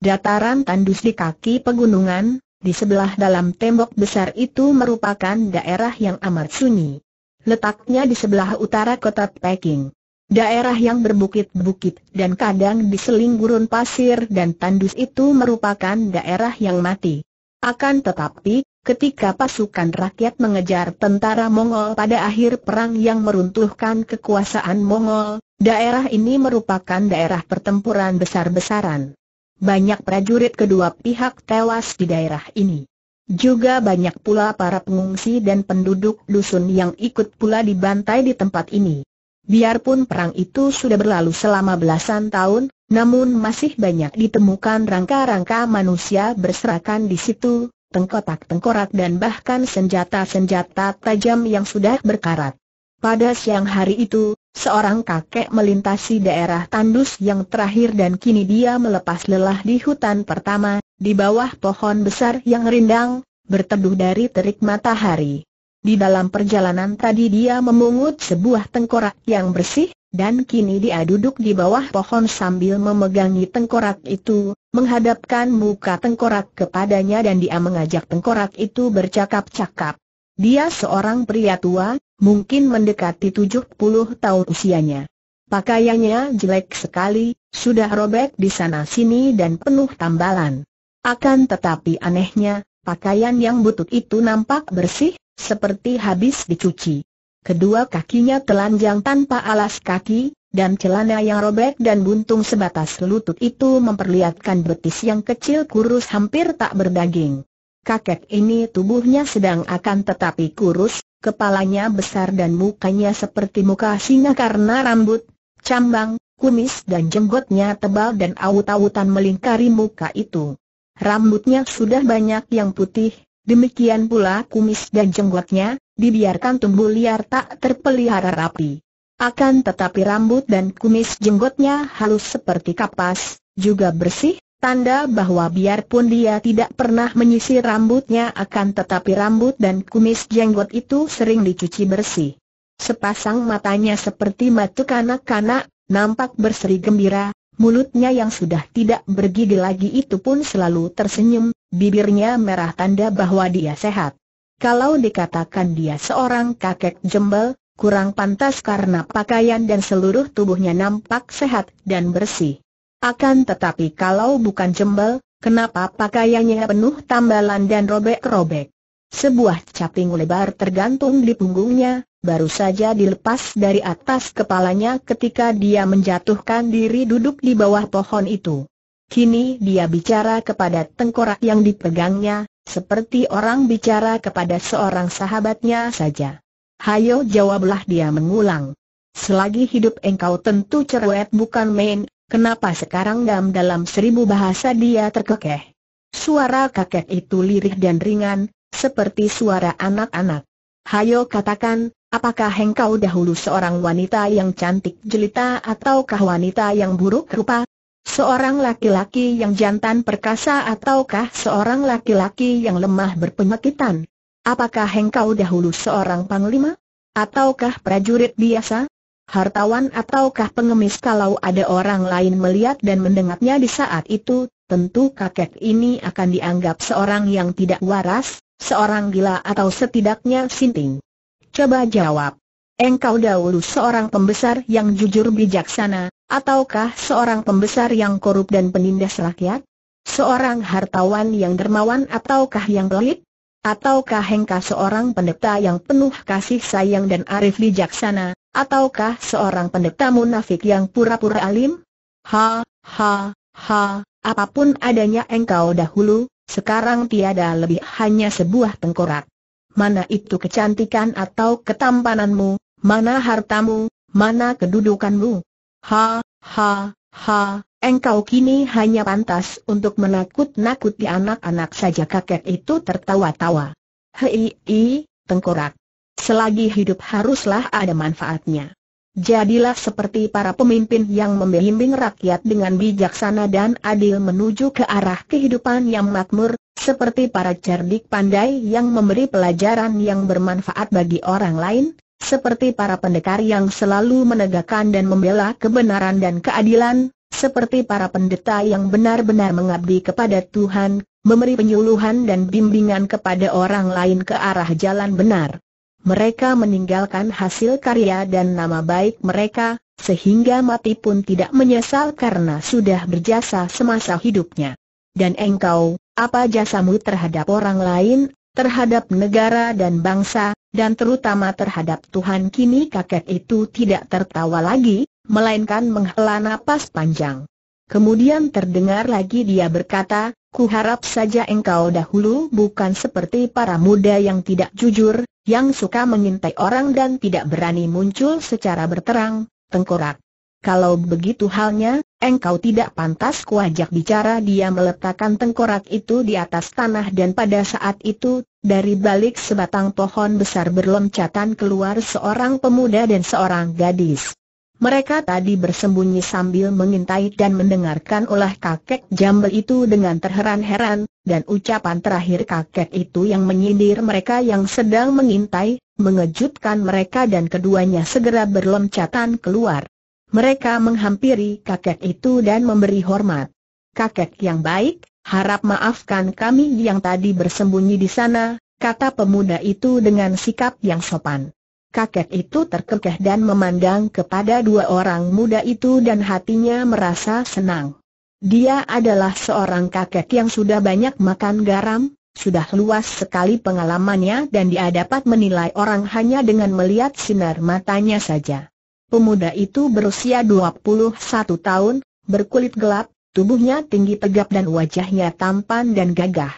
Dataran tandus di kaki pegunungan, di sebelah dalam tembok besar itu merupakan daerah yang amat sunyi. Letaknya di sebelah utara kota Peking. Daerah yang berbukit-bukit dan kadang diseling gurun pasir dan tandus itu merupakan daerah yang mati. Akan tetapi, ketika pasukan rakyat mengejar tentara Mongol pada akhir perang yang meruntuhkan kekuasaan Mongol, daerah ini merupakan daerah pertempuran besar-besaran. Banyak prajurit kedua pihak tewas di daerah ini. Juga banyak pula para pengungsi dan penduduk dusun yang ikut pula dibantai di tempat ini. Biarpun perang itu sudah berlalu selama belasan tahun, namun masih banyak ditemukan rangka-rangka manusia berserakan di situ, tengkotak-tengkorak dan bahkan senjata-senjata tajam yang sudah berkarat. Pada siang hari itu, seorang kakek melintasi daerah tandus yang terakhir dan kini dia melepas lelah di hutan pertama, di bawah pohon besar yang rindang, berteduh dari terik matahari. Di dalam perjalanan tadi dia memungut sebuah tengkorak yang bersih, dan kini dia duduk di bawah pohon sambil memegangi tengkorak itu, menghadapkan muka tengkorak kepadanya dan dia mengajak tengkorak itu bercakap-cakap. Dia seorang pria tua, mungkin mendekati 70 tahun usianya. Pakaiannya jelek sekali, sudah robek di sana-sini dan penuh tambalan. Akan tetapi anehnya, pakaian yang butut itu nampak bersih, seperti habis dicuci. Kedua kakinya telanjang tanpa alas kaki, dan celana yang robek dan buntung sebatas lutut itu memperlihatkan betis yang kecil kurus hampir tak berdaging. Kakek ini tubuhnya sedang akan tetapi kurus, kepalanya besar dan mukanya seperti muka singa karena rambut, cambang, kumis dan jenggotnya tebal dan awut-awutan melingkari muka itu. Rambutnya sudah banyak yang putih, Demikian pula kumis dan jenggotnya, dibiarkan tumbuh liar tak terpelihara rapi. Akan tetapi rambut dan kumis jenggotnya halus seperti kapas, juga bersih, tanda bahwa biarpun dia tidak pernah menyisir rambutnya akan tetapi rambut dan kumis jenggot itu sering dicuci bersih. Sepasang matanya seperti mata kanak-kanak, nampak berseri gembira, mulutnya yang sudah tidak bergigi lagi itu pun selalu tersenyum, Bibirnya merah tanda bahwa dia sehat. Kalau dikatakan dia seorang kakek jembel, kurang pantas karena pakaian dan seluruh tubuhnya nampak sehat dan bersih. Akan tetapi kalau bukan jembel, kenapa pakaiannya penuh tambalan dan robek-robek? Sebuah caping lebar tergantung di punggungnya, baru saja dilepas dari atas kepalanya ketika dia menjatuhkan diri duduk di bawah pohon itu. Kini dia bicara kepada tengkorak yang dipegangnya, seperti orang bicara kepada seorang sahabatnya saja. Hayo jawablah dia mengulang. Selagi hidup engkau tentu cerewet bukan main, kenapa sekarang dam dalam seribu bahasa dia terkekeh. Suara kakek itu lirih dan ringan, seperti suara anak-anak. Hayo katakan, apakah engkau dahulu seorang wanita yang cantik jelita ataukah wanita yang buruk rupa? Seorang laki-laki yang jantan perkasa ataukah seorang laki-laki yang lemah berpenyakitan? Apakah engkau dahulu seorang panglima? Ataukah prajurit biasa? Hartawan ataukah pengemis kalau ada orang lain melihat dan mendengarnya di saat itu, tentu kakek ini akan dianggap seorang yang tidak waras, seorang gila atau setidaknya sinting. Coba jawab. Engkau dahulu seorang pembesar yang jujur bijaksana, Ataukah seorang pembesar yang korup dan penindas rakyat? Seorang hartawan yang dermawan ataukah yang pelit? Ataukah Hengka seorang pendeta yang penuh kasih sayang dan arif bijaksana? Ataukah seorang pendeta munafik yang pura-pura alim? Ha, ha, ha, apapun adanya engkau dahulu, sekarang tiada lebih hanya sebuah tengkorak. Mana itu kecantikan atau ketampananmu, mana hartamu, mana kedudukanmu, Ha, ha, ha, engkau kini hanya pantas untuk menakut-nakuti anak-anak saja kakek itu tertawa-tawa. Hei, i, tengkorak. Selagi hidup haruslah ada manfaatnya. Jadilah seperti para pemimpin yang membimbing rakyat dengan bijaksana dan adil menuju ke arah kehidupan yang makmur, seperti para cerdik pandai yang memberi pelajaran yang bermanfaat bagi orang lain, seperti para pendekar yang selalu menegakkan dan membela kebenaran dan keadilan, seperti para pendeta yang benar-benar mengabdi kepada Tuhan, memberi penyuluhan dan bimbingan kepada orang lain ke arah jalan benar. Mereka meninggalkan hasil karya dan nama baik mereka, sehingga mati pun tidak menyesal karena sudah berjasa semasa hidupnya. Dan engkau, apa jasamu terhadap orang lain, terhadap negara dan bangsa, dan terutama terhadap Tuhan kini kakek itu tidak tertawa lagi, melainkan menghela napas panjang. Kemudian terdengar lagi dia berkata, ku harap saja engkau dahulu bukan seperti para muda yang tidak jujur, yang suka mengintai orang dan tidak berani muncul secara berterang, tengkorak. Kalau begitu halnya, engkau tidak pantas kuajak bicara dia meletakkan tengkorak itu di atas tanah dan pada saat itu, dari balik sebatang pohon besar berloncatan keluar seorang pemuda dan seorang gadis. Mereka tadi bersembunyi sambil mengintai dan mendengarkan ulah kakek jambel itu dengan terheran-heran, dan ucapan terakhir kakek itu yang menyindir mereka yang sedang mengintai, mengejutkan mereka dan keduanya segera berloncatan keluar. Mereka menghampiri kakek itu dan memberi hormat. Kakek yang baik, harap maafkan kami yang tadi bersembunyi di sana, kata pemuda itu dengan sikap yang sopan. Kakek itu terkekeh dan memandang kepada dua orang muda itu dan hatinya merasa senang. Dia adalah seorang kakek yang sudah banyak makan garam, sudah luas sekali pengalamannya dan dia dapat menilai orang hanya dengan melihat sinar matanya saja. Pemuda itu berusia 21 tahun, berkulit gelap, Tubuhnya tinggi tegap dan wajahnya tampan dan gagah.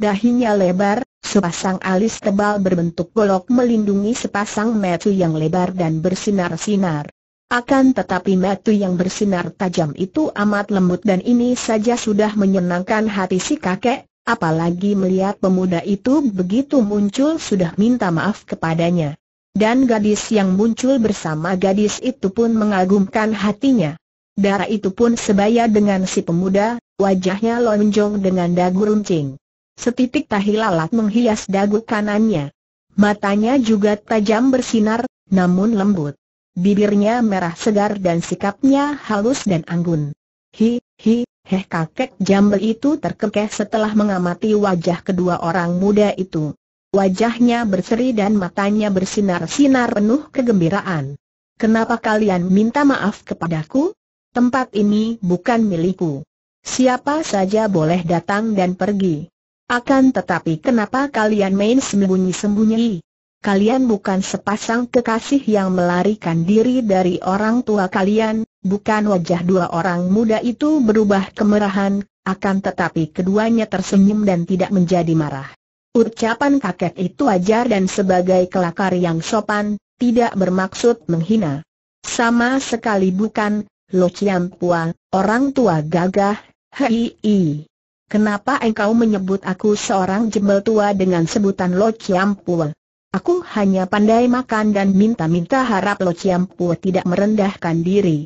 Dahinya lebar, sepasang alis tebal berbentuk golok melindungi sepasang metu yang lebar dan bersinar-sinar. Akan tetapi metu yang bersinar tajam itu amat lembut dan ini saja sudah menyenangkan hati si kakek, apalagi melihat pemuda itu begitu muncul sudah minta maaf kepadanya. Dan gadis yang muncul bersama gadis itu pun mengagumkan hatinya. Darah itu pun sebaya dengan si pemuda, wajahnya lonjong dengan dagu runcing. Setitik tahi lalat menghias dagu kanannya. Matanya juga tajam bersinar, namun lembut. Bibirnya merah segar dan sikapnya halus dan anggun. Hi, hi, heh kakek jambel itu terkekeh setelah mengamati wajah kedua orang muda itu. Wajahnya berseri dan matanya bersinar-sinar penuh kegembiraan. Kenapa kalian minta maaf kepadaku? Tempat ini bukan milikku. Siapa saja boleh datang dan pergi. Akan tetapi kenapa kalian main sembunyi-sembunyi? Kalian bukan sepasang kekasih yang melarikan diri dari orang tua kalian, bukan wajah dua orang muda itu berubah kemerahan, akan tetapi keduanya tersenyum dan tidak menjadi marah. Ucapan kakek itu ajar dan sebagai kelakar yang sopan, tidak bermaksud menghina. Sama sekali bukan, Lo Pua, orang tua gagah, hei i. Kenapa engkau menyebut aku seorang jembel tua dengan sebutan Lo Pua? Aku hanya pandai makan dan minta-minta harap Lo Pua tidak merendahkan diri.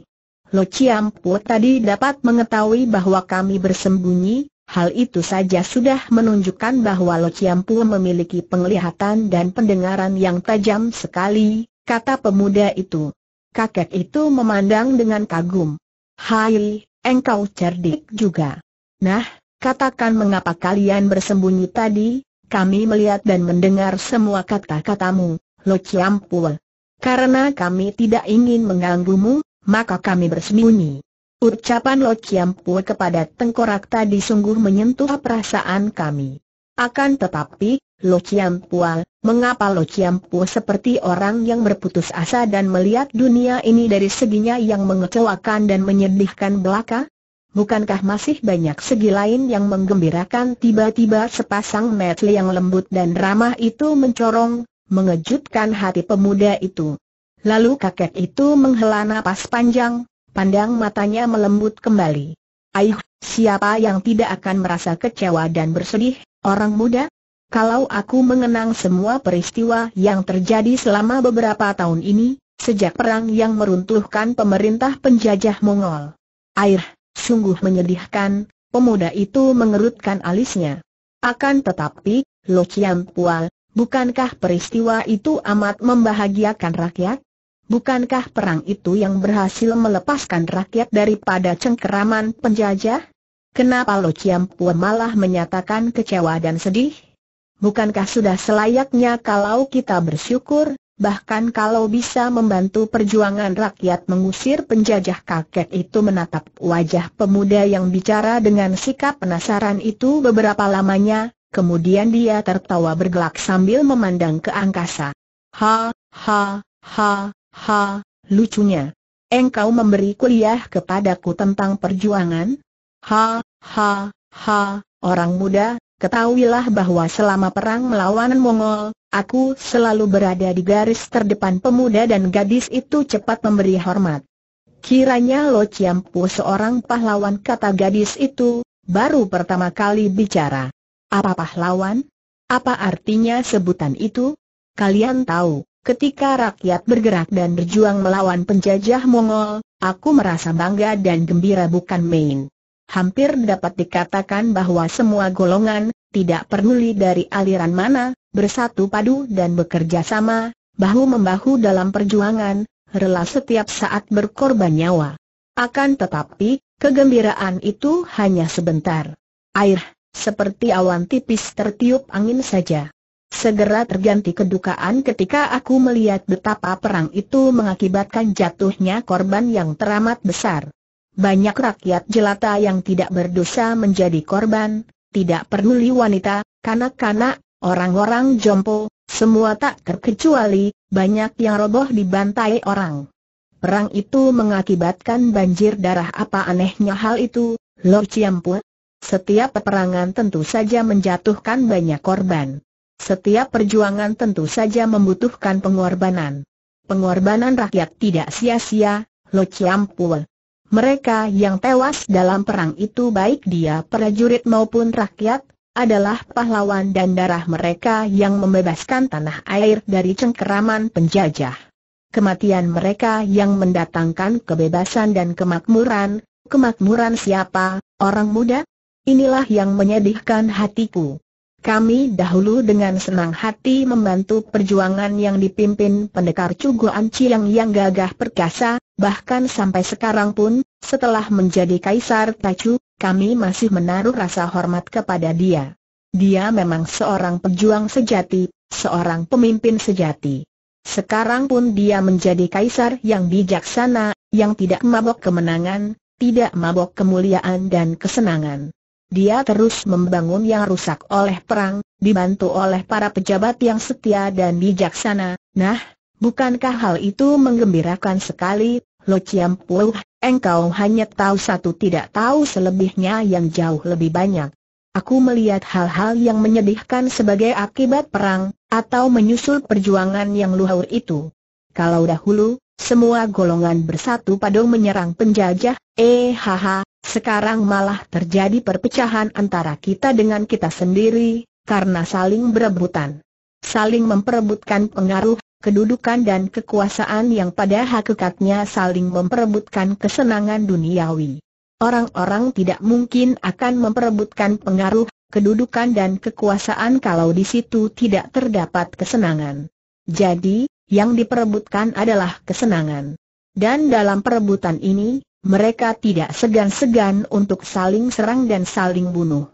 Lo Pua tadi dapat mengetahui bahwa kami bersembunyi, hal itu saja sudah menunjukkan bahwa Lo Pua memiliki penglihatan dan pendengaran yang tajam sekali, kata pemuda itu kakek itu memandang dengan kagum. Hai, engkau cerdik juga. Nah, katakan mengapa kalian bersembunyi tadi, kami melihat dan mendengar semua kata-katamu, Lo ciampul. Karena kami tidak ingin mengganggumu, maka kami bersembunyi. Ucapan Lo ciampul kepada tengkorak tadi sungguh menyentuh perasaan kami. Akan tetapi, Lo Chiam Pua, mengapa Lo Chiam Pua seperti orang yang berputus asa dan melihat dunia ini dari seginya yang mengecewakan dan menyedihkan belaka? Bukankah masih banyak segi lain yang menggembirakan tiba-tiba sepasang mata yang lembut dan ramah itu mencorong, mengejutkan hati pemuda itu. Lalu kakek itu menghela napas panjang, pandang matanya melembut kembali. Aih, siapa yang tidak akan merasa kecewa dan bersedih, orang muda? Kalau aku mengenang semua peristiwa yang terjadi selama beberapa tahun ini, sejak perang yang meruntuhkan pemerintah penjajah Mongol. Air, sungguh menyedihkan, pemuda itu mengerutkan alisnya. Akan tetapi, Lo Chiang Pual, bukankah peristiwa itu amat membahagiakan rakyat? Bukankah perang itu yang berhasil melepaskan rakyat daripada cengkeraman penjajah? Kenapa Lo Chiang Pual malah menyatakan kecewa dan sedih? Bukankah sudah selayaknya kalau kita bersyukur, bahkan kalau bisa membantu perjuangan rakyat mengusir penjajah kakek itu menatap wajah pemuda yang bicara dengan sikap penasaran itu beberapa lamanya, kemudian dia tertawa bergelak sambil memandang ke angkasa. Ha, ha, ha, ha, lucunya. Engkau memberi kuliah kepadaku tentang perjuangan? Ha, ha, ha, orang muda, Ketahuilah bahwa selama perang melawan Mongol, aku selalu berada di garis terdepan pemuda dan gadis itu cepat memberi hormat. Kiranya Lo Chiampu seorang pahlawan kata gadis itu, baru pertama kali bicara. Apa pahlawan? Apa artinya sebutan itu? Kalian tahu, ketika rakyat bergerak dan berjuang melawan penjajah Mongol, aku merasa bangga dan gembira bukan main hampir dapat dikatakan bahwa semua golongan, tidak peduli dari aliran mana, bersatu padu dan bekerja sama, bahu-membahu dalam perjuangan, rela setiap saat berkorban nyawa. Akan tetapi, kegembiraan itu hanya sebentar. Air, seperti awan tipis tertiup angin saja. Segera terganti kedukaan ketika aku melihat betapa perang itu mengakibatkan jatuhnya korban yang teramat besar banyak rakyat jelata yang tidak berdosa menjadi korban, tidak peduli wanita, kanak-kanak, orang-orang jompo, semua tak terkecuali, banyak yang roboh dibantai orang. Perang itu mengakibatkan banjir darah apa anehnya hal itu, Lord Ciampu. Setiap peperangan tentu saja menjatuhkan banyak korban. Setiap perjuangan tentu saja membutuhkan pengorbanan. Pengorbanan rakyat tidak sia-sia, Lo Ciampu. Mereka yang tewas dalam perang itu baik dia prajurit maupun rakyat, adalah pahlawan dan darah mereka yang membebaskan tanah air dari cengkeraman penjajah. Kematian mereka yang mendatangkan kebebasan dan kemakmuran, kemakmuran siapa, orang muda? Inilah yang menyedihkan hatiku. Kami dahulu dengan senang hati membantu perjuangan yang dipimpin pendekar Cugo Ciang yang gagah perkasa, bahkan sampai sekarang pun, setelah menjadi Kaisar Tacu, kami masih menaruh rasa hormat kepada dia. Dia memang seorang pejuang sejati, seorang pemimpin sejati. Sekarang pun dia menjadi Kaisar yang bijaksana, yang tidak mabok kemenangan, tidak mabok kemuliaan dan kesenangan. Dia terus membangun yang rusak oleh perang, dibantu oleh para pejabat yang setia dan bijaksana. Nah, bukankah hal itu menggembirakan sekali, Lo Chiam Puh, engkau hanya tahu satu tidak tahu selebihnya yang jauh lebih banyak. Aku melihat hal-hal yang menyedihkan sebagai akibat perang, atau menyusul perjuangan yang luhur itu. Kalau dahulu, semua golongan bersatu padu menyerang penjajah, eh haha, sekarang malah terjadi perpecahan antara kita dengan kita sendiri, karena saling berebutan. Saling memperebutkan pengaruh, kedudukan dan kekuasaan yang pada hakikatnya saling memperebutkan kesenangan duniawi. Orang-orang tidak mungkin akan memperebutkan pengaruh, kedudukan dan kekuasaan kalau di situ tidak terdapat kesenangan. Jadi, yang diperebutkan adalah kesenangan. Dan dalam perebutan ini, mereka tidak segan-segan untuk saling serang dan saling bunuh.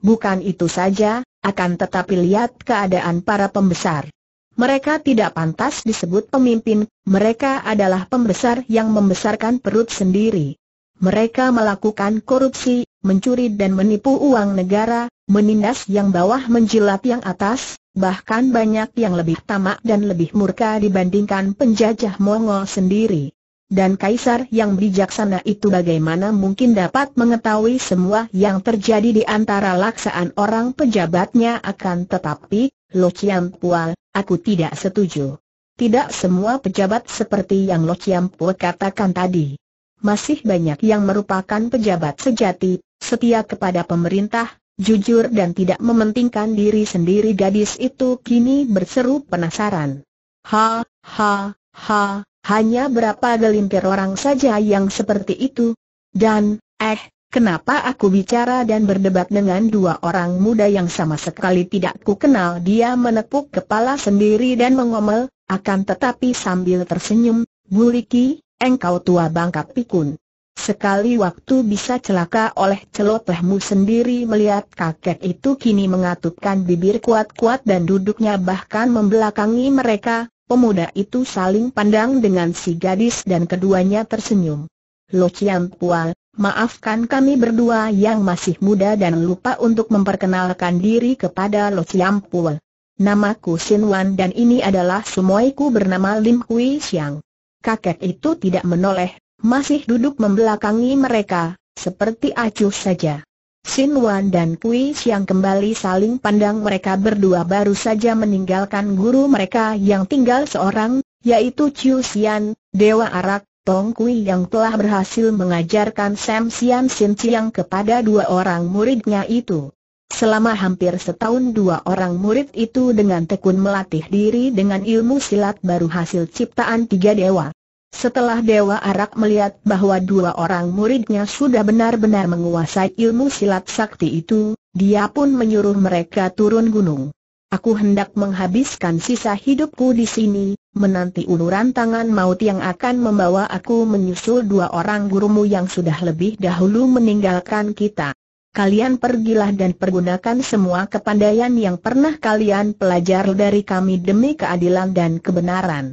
Bukan itu saja, akan tetapi lihat keadaan para pembesar. Mereka tidak pantas disebut pemimpin, mereka adalah pembesar yang membesarkan perut sendiri. Mereka melakukan korupsi, mencuri dan menipu uang negara, menindas yang bawah menjilat yang atas, bahkan banyak yang lebih tamak dan lebih murka dibandingkan penjajah Mongol sendiri dan kaisar yang bijaksana itu bagaimana mungkin dapat mengetahui semua yang terjadi di antara laksaan orang pejabatnya akan tetapi, Lo Chiam Pua, aku tidak setuju. Tidak semua pejabat seperti yang Lo Chiam Pua katakan tadi. Masih banyak yang merupakan pejabat sejati, setia kepada pemerintah, jujur dan tidak mementingkan diri sendiri gadis itu kini berseru penasaran. Ha, ha, ha, hanya berapa gelintir orang saja yang seperti itu. Dan, eh, Kenapa aku bicara dan berdebat dengan dua orang muda yang sama sekali tidak ku kenal? Dia menepuk kepala sendiri dan mengomel, akan tetapi sambil tersenyum, Buliki, engkau tua bangka pikun. Sekali waktu bisa celaka oleh celotehmu sendiri melihat kakek itu kini mengatupkan bibir kuat-kuat dan duduknya bahkan membelakangi mereka, Pemuda itu saling pandang dengan si gadis dan keduanya tersenyum. Lo Chiam Pua, maafkan kami berdua yang masih muda dan lupa untuk memperkenalkan diri kepada Lo Chiam Pua. Namaku Sin Wan dan ini adalah sumoiku bernama Lim Kui Siang. Kakek itu tidak menoleh, masih duduk membelakangi mereka, seperti acuh saja. Sin Wan dan Kui Siang kembali saling pandang mereka berdua baru saja meninggalkan guru mereka yang tinggal seorang, yaitu Chiu Sian, Dewa Arak, Tong Kui yang telah berhasil mengajarkan Sam Sian Sin Chiang kepada dua orang muridnya itu. Selama hampir setahun dua orang murid itu dengan tekun melatih diri dengan ilmu silat baru hasil ciptaan tiga dewa. Setelah Dewa Arak melihat bahwa dua orang muridnya sudah benar-benar menguasai ilmu silat sakti itu, dia pun menyuruh mereka turun gunung. Aku hendak menghabiskan sisa hidupku di sini, menanti uluran tangan maut yang akan membawa aku menyusul dua orang gurumu yang sudah lebih dahulu meninggalkan kita. Kalian pergilah dan pergunakan semua kepandaian yang pernah kalian pelajar dari kami demi keadilan dan kebenaran.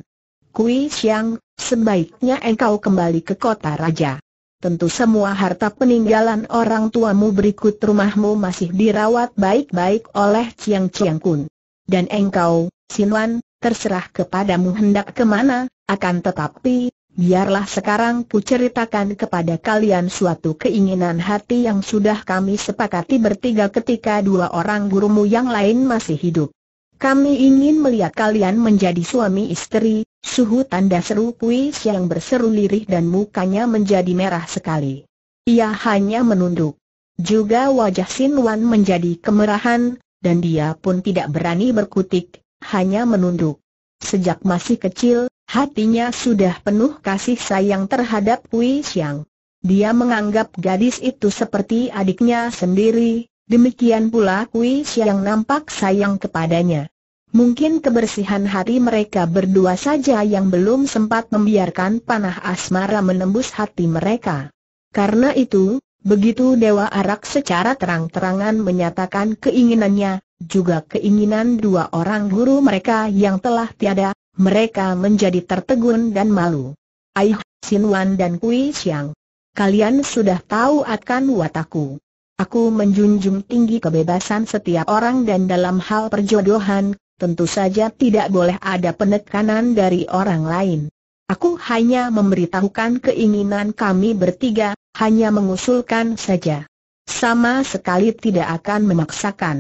Kui Xiang, Sebaiknya engkau kembali ke kota raja. Tentu semua harta peninggalan orang tuamu berikut rumahmu masih dirawat baik-baik oleh Chiang Chiang Kun. Dan engkau, Sinwan, terserah kepadamu hendak kemana, akan tetapi, biarlah sekarang ku ceritakan kepada kalian suatu keinginan hati yang sudah kami sepakati bertiga ketika dua orang gurumu yang lain masih hidup. Kami ingin melihat kalian menjadi suami istri, suhu tanda seru Kui yang berseru lirih dan mukanya menjadi merah sekali. Ia hanya menunduk. Juga wajah Sin Wan menjadi kemerahan, dan dia pun tidak berani berkutik, hanya menunduk. Sejak masih kecil, hatinya sudah penuh kasih sayang terhadap Kui Siang. Dia menganggap gadis itu seperti adiknya sendiri, demikian pula Kui Siang nampak sayang kepadanya. Mungkin kebersihan hati mereka berdua saja yang belum sempat membiarkan panah asmara menembus hati mereka. Karena itu, begitu Dewa Arak secara terang-terangan menyatakan keinginannya, juga keinginan dua orang guru mereka yang telah tiada, mereka menjadi tertegun dan malu. Aih, Sinwan dan Kui Xiang. Kalian sudah tahu akan wataku. Aku menjunjung tinggi kebebasan setiap orang dan dalam hal perjodohan, tentu saja tidak boleh ada penekanan dari orang lain. Aku hanya memberitahukan keinginan kami bertiga, hanya mengusulkan saja. Sama sekali tidak akan memaksakan.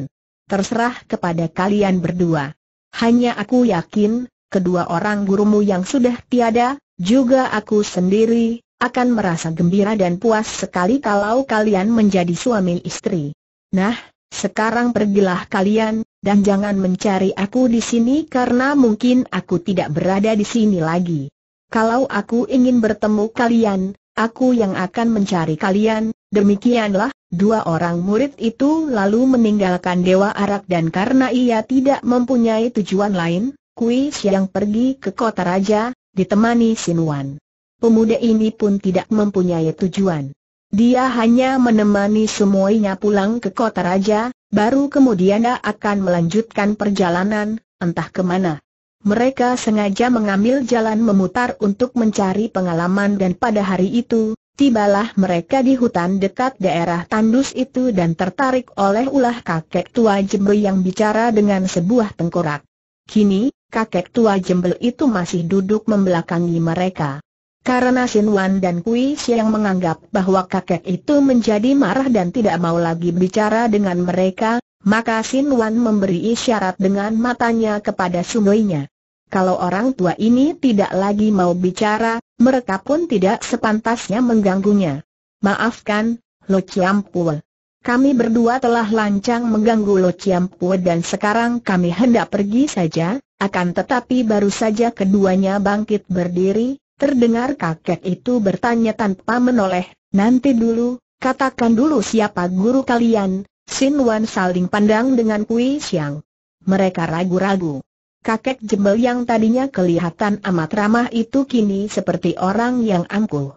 Terserah kepada kalian berdua. Hanya aku yakin, kedua orang gurumu yang sudah tiada, juga aku sendiri, akan merasa gembira dan puas sekali kalau kalian menjadi suami istri. Nah, sekarang pergilah kalian, dan jangan mencari aku di sini karena mungkin aku tidak berada di sini lagi. Kalau aku ingin bertemu kalian, aku yang akan mencari kalian. Demikianlah, dua orang murid itu lalu meninggalkan Dewa Arak dan karena ia tidak mempunyai tujuan lain, Kui Siang pergi ke kota raja, ditemani Sinuan. Pemuda ini pun tidak mempunyai tujuan. Dia hanya menemani semuanya pulang ke kota raja, Baru kemudian akan melanjutkan perjalanan, entah kemana. Mereka sengaja mengambil jalan memutar untuk mencari pengalaman dan pada hari itu, tibalah mereka di hutan dekat daerah tandus itu dan tertarik oleh ulah kakek tua jembel yang bicara dengan sebuah tengkorak. Kini, kakek tua jembel itu masih duduk membelakangi mereka. Karena Sin Wan dan Kui Siang menganggap bahwa kakek itu menjadi marah dan tidak mau lagi bicara dengan mereka, maka Sin Wan memberi isyarat dengan matanya kepada sungainya. Kalau orang tua ini tidak lagi mau bicara, mereka pun tidak sepantasnya mengganggunya. Maafkan, Lo Chiam Pue. Kami berdua telah lancang mengganggu Lo Chiam Pue dan sekarang kami hendak pergi saja, akan tetapi baru saja keduanya bangkit berdiri, Terdengar kakek itu bertanya tanpa menoleh, nanti dulu, katakan dulu siapa guru kalian, Sin Wan saling pandang dengan Kui Siang. Mereka ragu-ragu. Kakek jembel yang tadinya kelihatan amat ramah itu kini seperti orang yang angkuh.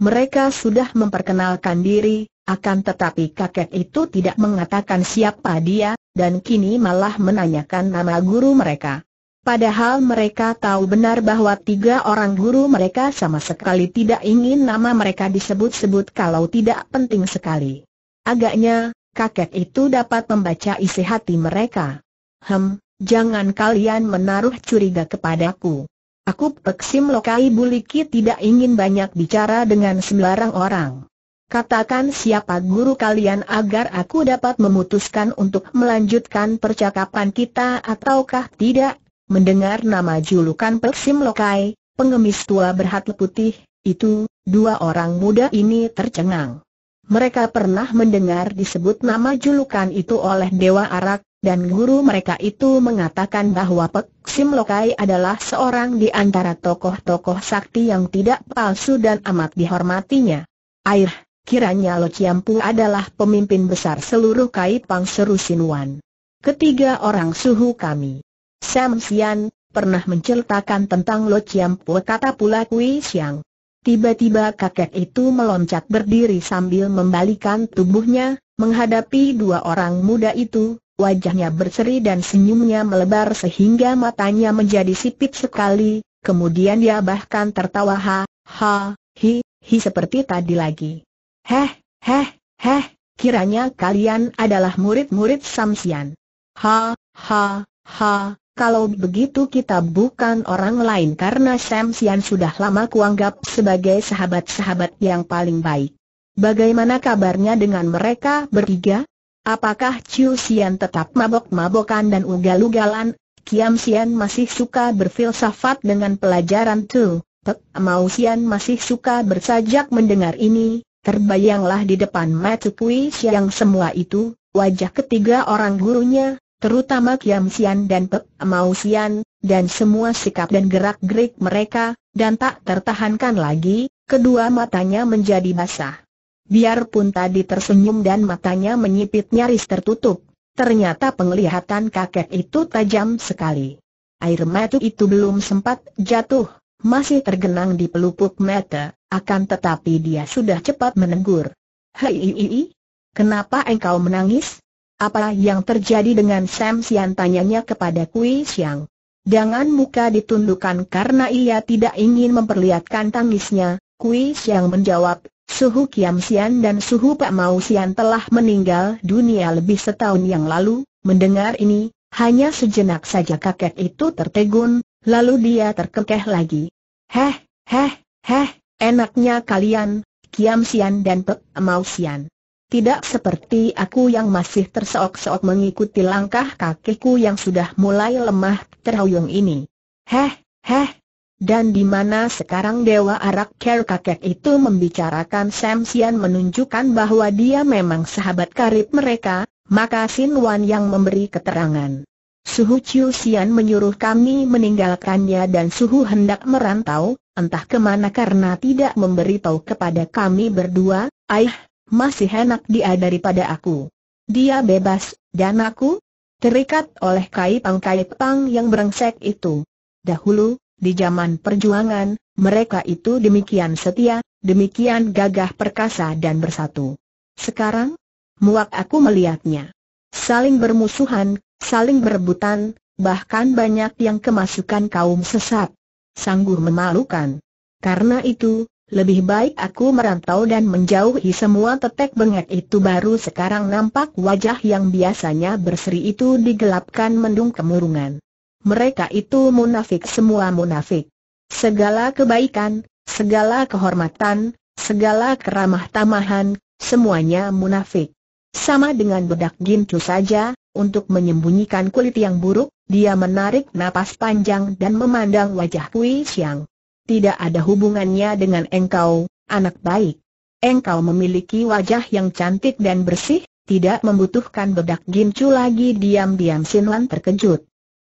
Mereka sudah memperkenalkan diri, akan tetapi kakek itu tidak mengatakan siapa dia, dan kini malah menanyakan nama guru mereka. Padahal mereka tahu benar bahwa tiga orang guru mereka sama sekali tidak ingin nama mereka disebut-sebut kalau tidak penting sekali. Agaknya, kakek itu dapat membaca isi hati mereka. Hem, jangan kalian menaruh curiga kepadaku. Aku Peksim Lokai Buliki tidak ingin banyak bicara dengan sembarang orang. Katakan siapa guru kalian agar aku dapat memutuskan untuk melanjutkan percakapan kita ataukah tidak Mendengar nama julukan Peksim Lokai, pengemis tua berhat putih, itu, dua orang muda ini tercengang. Mereka pernah mendengar disebut nama julukan itu oleh Dewa Arak, dan guru mereka itu mengatakan bahwa Pek Lokai adalah seorang di antara tokoh-tokoh sakti yang tidak palsu dan amat dihormatinya. Air, kiranya Lo Chiampu adalah pemimpin besar seluruh Kai Pang Seru Sinuan. Ketiga orang suhu kami. Sam Sian, pernah menceritakan tentang Lo Chiam Po kata pula Kui Siang. Tiba-tiba kakek itu meloncat berdiri sambil membalikan tubuhnya, menghadapi dua orang muda itu, wajahnya berseri dan senyumnya melebar sehingga matanya menjadi sipit sekali, kemudian dia bahkan tertawa ha, ha, hi, hi seperti tadi lagi. Heh, heh, heh, kiranya kalian adalah murid-murid Samsian. Ha, ha, ha, kalau begitu kita bukan orang lain karena Sam Sian sudah lama kuanggap sebagai sahabat-sahabat yang paling baik. Bagaimana kabarnya dengan mereka bertiga? Apakah Chiu Sian tetap mabok-mabokan dan ugal-ugalan? Kiam Sian masih suka berfilsafat dengan pelajaran tu. Pek Mau Sian masih suka bersajak mendengar ini. Terbayanglah di depan Matu Pui Siang semua itu, wajah ketiga orang gurunya, terutama Kiam Sian dan Pek Mau Sian, dan semua sikap dan gerak-gerik mereka, dan tak tertahankan lagi, kedua matanya menjadi basah. Biarpun tadi tersenyum dan matanya menyipit nyaris tertutup, ternyata penglihatan kakek itu tajam sekali. Air mata itu belum sempat jatuh, masih tergenang di pelupuk mata, akan tetapi dia sudah cepat menegur. Hei, kenapa engkau menangis? Apa yang terjadi dengan Sam Sian tanyanya kepada Kui Siang. Dengan muka ditundukkan karena ia tidak ingin memperlihatkan tangisnya, Kui Siang menjawab, Suhu Kiam Sian dan Suhu Pak Mau Sian telah meninggal dunia lebih setahun yang lalu, mendengar ini, hanya sejenak saja kakek itu tertegun, lalu dia terkekeh lagi. Heh, heh, heh, enaknya kalian, Kiam Sian dan Pak Mau Sian. Tidak seperti aku yang masih terseok-seok mengikuti langkah kakiku yang sudah mulai lemah terhuyung ini. Heh, heh. Dan di mana sekarang Dewa Arak Ker kakek itu membicarakan Sam Sian menunjukkan bahwa dia memang sahabat karib mereka, maka Sin Wan yang memberi keterangan. Suhu Chiu Sian menyuruh kami meninggalkannya dan Suhu hendak merantau, entah kemana karena tidak memberitahu kepada kami berdua, Aih, masih enak dia daripada aku. Dia bebas, dan aku terikat oleh kaipang pang yang berengsek itu. Dahulu, di zaman perjuangan, mereka itu demikian setia, demikian gagah perkasa dan bersatu. Sekarang, muak aku melihatnya. Saling bermusuhan, saling berebutan, bahkan banyak yang kemasukan kaum sesat. Sanggur memalukan. Karena itu, lebih baik aku merantau dan menjauhi semua tetek bengek itu baru sekarang nampak wajah yang biasanya berseri itu digelapkan mendung kemurungan. Mereka itu munafik semua munafik. Segala kebaikan, segala kehormatan, segala keramah tamahan, semuanya munafik. Sama dengan bedak gincu saja, untuk menyembunyikan kulit yang buruk, dia menarik napas panjang dan memandang wajah Kui Xiang tidak ada hubungannya dengan engkau, anak baik. Engkau memiliki wajah yang cantik dan bersih, tidak membutuhkan bedak gincu lagi diam-diam Sinlan terkejut.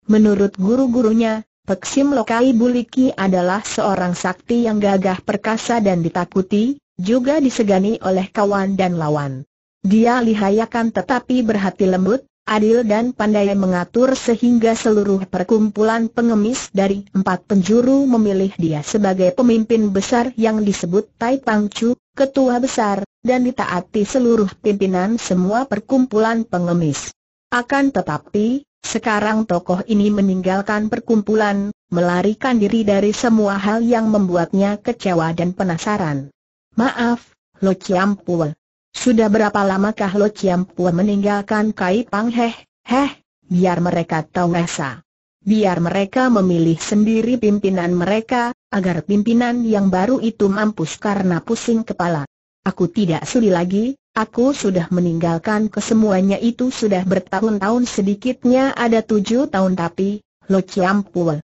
Menurut guru-gurunya, Peksim Lokai Buliki adalah seorang sakti yang gagah perkasa dan ditakuti, juga disegani oleh kawan dan lawan. Dia lihayakan tetapi berhati lembut, adil dan pandai mengatur sehingga seluruh perkumpulan pengemis dari empat penjuru memilih dia sebagai pemimpin besar yang disebut Tai Pang Chu, ketua besar, dan ditaati seluruh pimpinan semua perkumpulan pengemis. Akan tetapi, sekarang tokoh ini meninggalkan perkumpulan, melarikan diri dari semua hal yang membuatnya kecewa dan penasaran. Maaf, Lo Chiam Pua. Sudah berapa lamakah Lo Chiam Pua meninggalkan Kai Pang Heh, heh, biar mereka tahu rasa. Biar mereka memilih sendiri pimpinan mereka, agar pimpinan yang baru itu mampus karena pusing kepala. Aku tidak sudi lagi, aku sudah meninggalkan kesemuanya itu sudah bertahun-tahun sedikitnya ada tujuh tahun tapi, Lo Chiam Pua.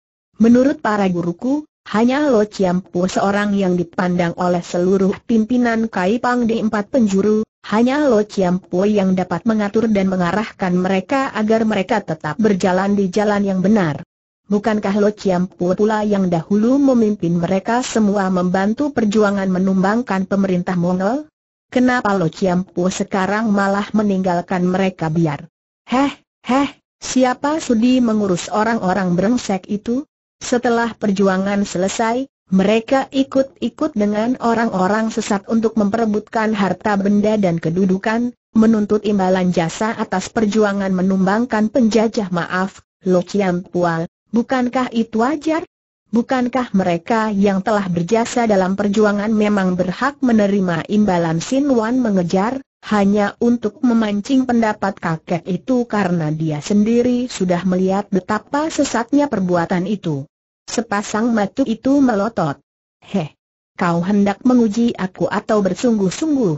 Menurut para guruku, hanya Lo Chiam Pu seorang yang dipandang oleh seluruh pimpinan Kai Pang di empat penjuru, hanya Lo Chiam Pu yang dapat mengatur dan mengarahkan mereka agar mereka tetap berjalan di jalan yang benar. Bukankah Lo Chiam Pu pula yang dahulu memimpin mereka semua membantu perjuangan menumbangkan pemerintah Mongol? Kenapa Lo Chiam Pu sekarang malah meninggalkan mereka biar? Heh, heh, siapa sudi mengurus orang-orang brengsek itu? Setelah perjuangan selesai, mereka ikut-ikut dengan orang-orang sesat untuk memperebutkan harta benda dan kedudukan, menuntut imbalan jasa atas perjuangan menumbangkan penjajah maaf, Lo Chiam Pual, bukankah itu wajar? Bukankah mereka yang telah berjasa dalam perjuangan memang berhak menerima imbalan Sin Wan mengejar, hanya untuk memancing pendapat kakek itu karena dia sendiri sudah melihat betapa sesatnya perbuatan itu. Sepasang mata itu melotot. Heh, kau hendak menguji aku atau bersungguh-sungguh?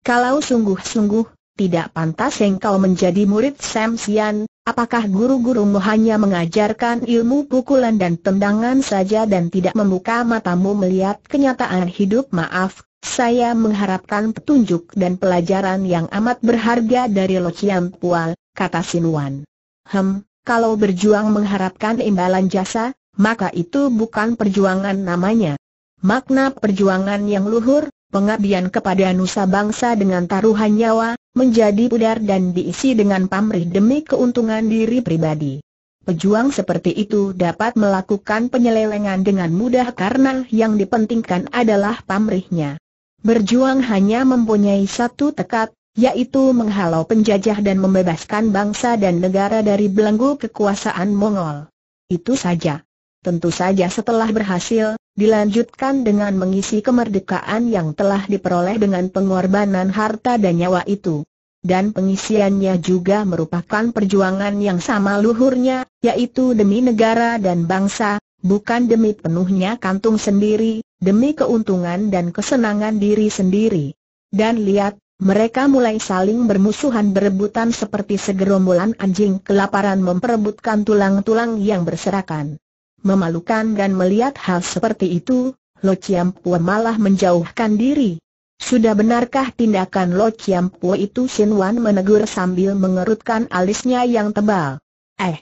Kalau sungguh-sungguh, tidak pantas engkau menjadi murid Sam Sian, apakah guru-gurumu hanya mengajarkan ilmu pukulan dan tendangan saja dan tidak membuka matamu melihat kenyataan hidup maaf, saya mengharapkan petunjuk dan pelajaran yang amat berharga dari Lo Chiang Pual, kata Sin Wan. Hem, kalau berjuang mengharapkan imbalan jasa, maka itu bukan perjuangan namanya. Makna perjuangan yang luhur, pengabdian kepada nusa bangsa dengan taruhan nyawa, menjadi pudar dan diisi dengan pamrih demi keuntungan diri pribadi. Pejuang seperti itu dapat melakukan penyelewengan dengan mudah karena yang dipentingkan adalah pamrihnya. Berjuang hanya mempunyai satu tekad, yaitu menghalau penjajah dan membebaskan bangsa dan negara dari belenggu kekuasaan Mongol. Itu saja. Tentu saja setelah berhasil, dilanjutkan dengan mengisi kemerdekaan yang telah diperoleh dengan pengorbanan harta dan nyawa itu. Dan pengisiannya juga merupakan perjuangan yang sama luhurnya, yaitu demi negara dan bangsa, bukan demi penuhnya kantung sendiri, demi keuntungan dan kesenangan diri sendiri. Dan lihat, mereka mulai saling bermusuhan berebutan seperti segerombolan anjing kelaparan memperebutkan tulang-tulang yang berserakan. Memalukan dan melihat hal seperti itu, Lo Pua malah menjauhkan diri. Sudah benarkah tindakan Lo Pua itu Shin Wan menegur sambil mengerutkan alisnya yang tebal. Eh,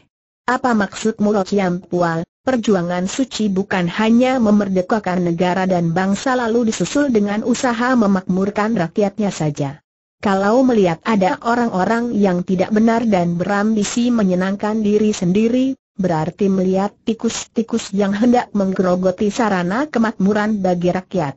apa maksudmu Lo Pua? Perjuangan suci bukan hanya memerdekakan negara dan bangsa lalu disusul dengan usaha memakmurkan rakyatnya saja. Kalau melihat ada orang-orang yang tidak benar dan berambisi menyenangkan diri sendiri, berarti melihat tikus-tikus yang hendak menggerogoti sarana kemakmuran bagi rakyat.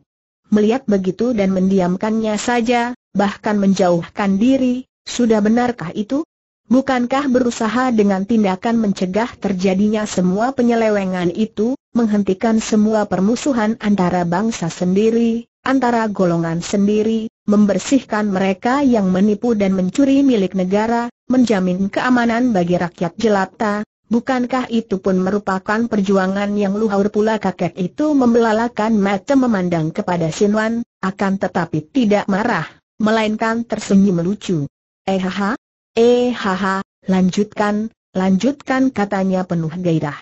Melihat begitu dan mendiamkannya saja, bahkan menjauhkan diri, sudah benarkah itu? Bukankah berusaha dengan tindakan mencegah terjadinya semua penyelewengan itu, menghentikan semua permusuhan antara bangsa sendiri, antara golongan sendiri, membersihkan mereka yang menipu dan mencuri milik negara, menjamin keamanan bagi rakyat jelata, Bukankah itu pun merupakan perjuangan yang luhur pula kakek itu membelalakan mata memandang kepada Sinwan, akan tetapi tidak marah, melainkan tersenyum lucu. Ehaha, ehaha, lanjutkan, lanjutkan katanya penuh gairah.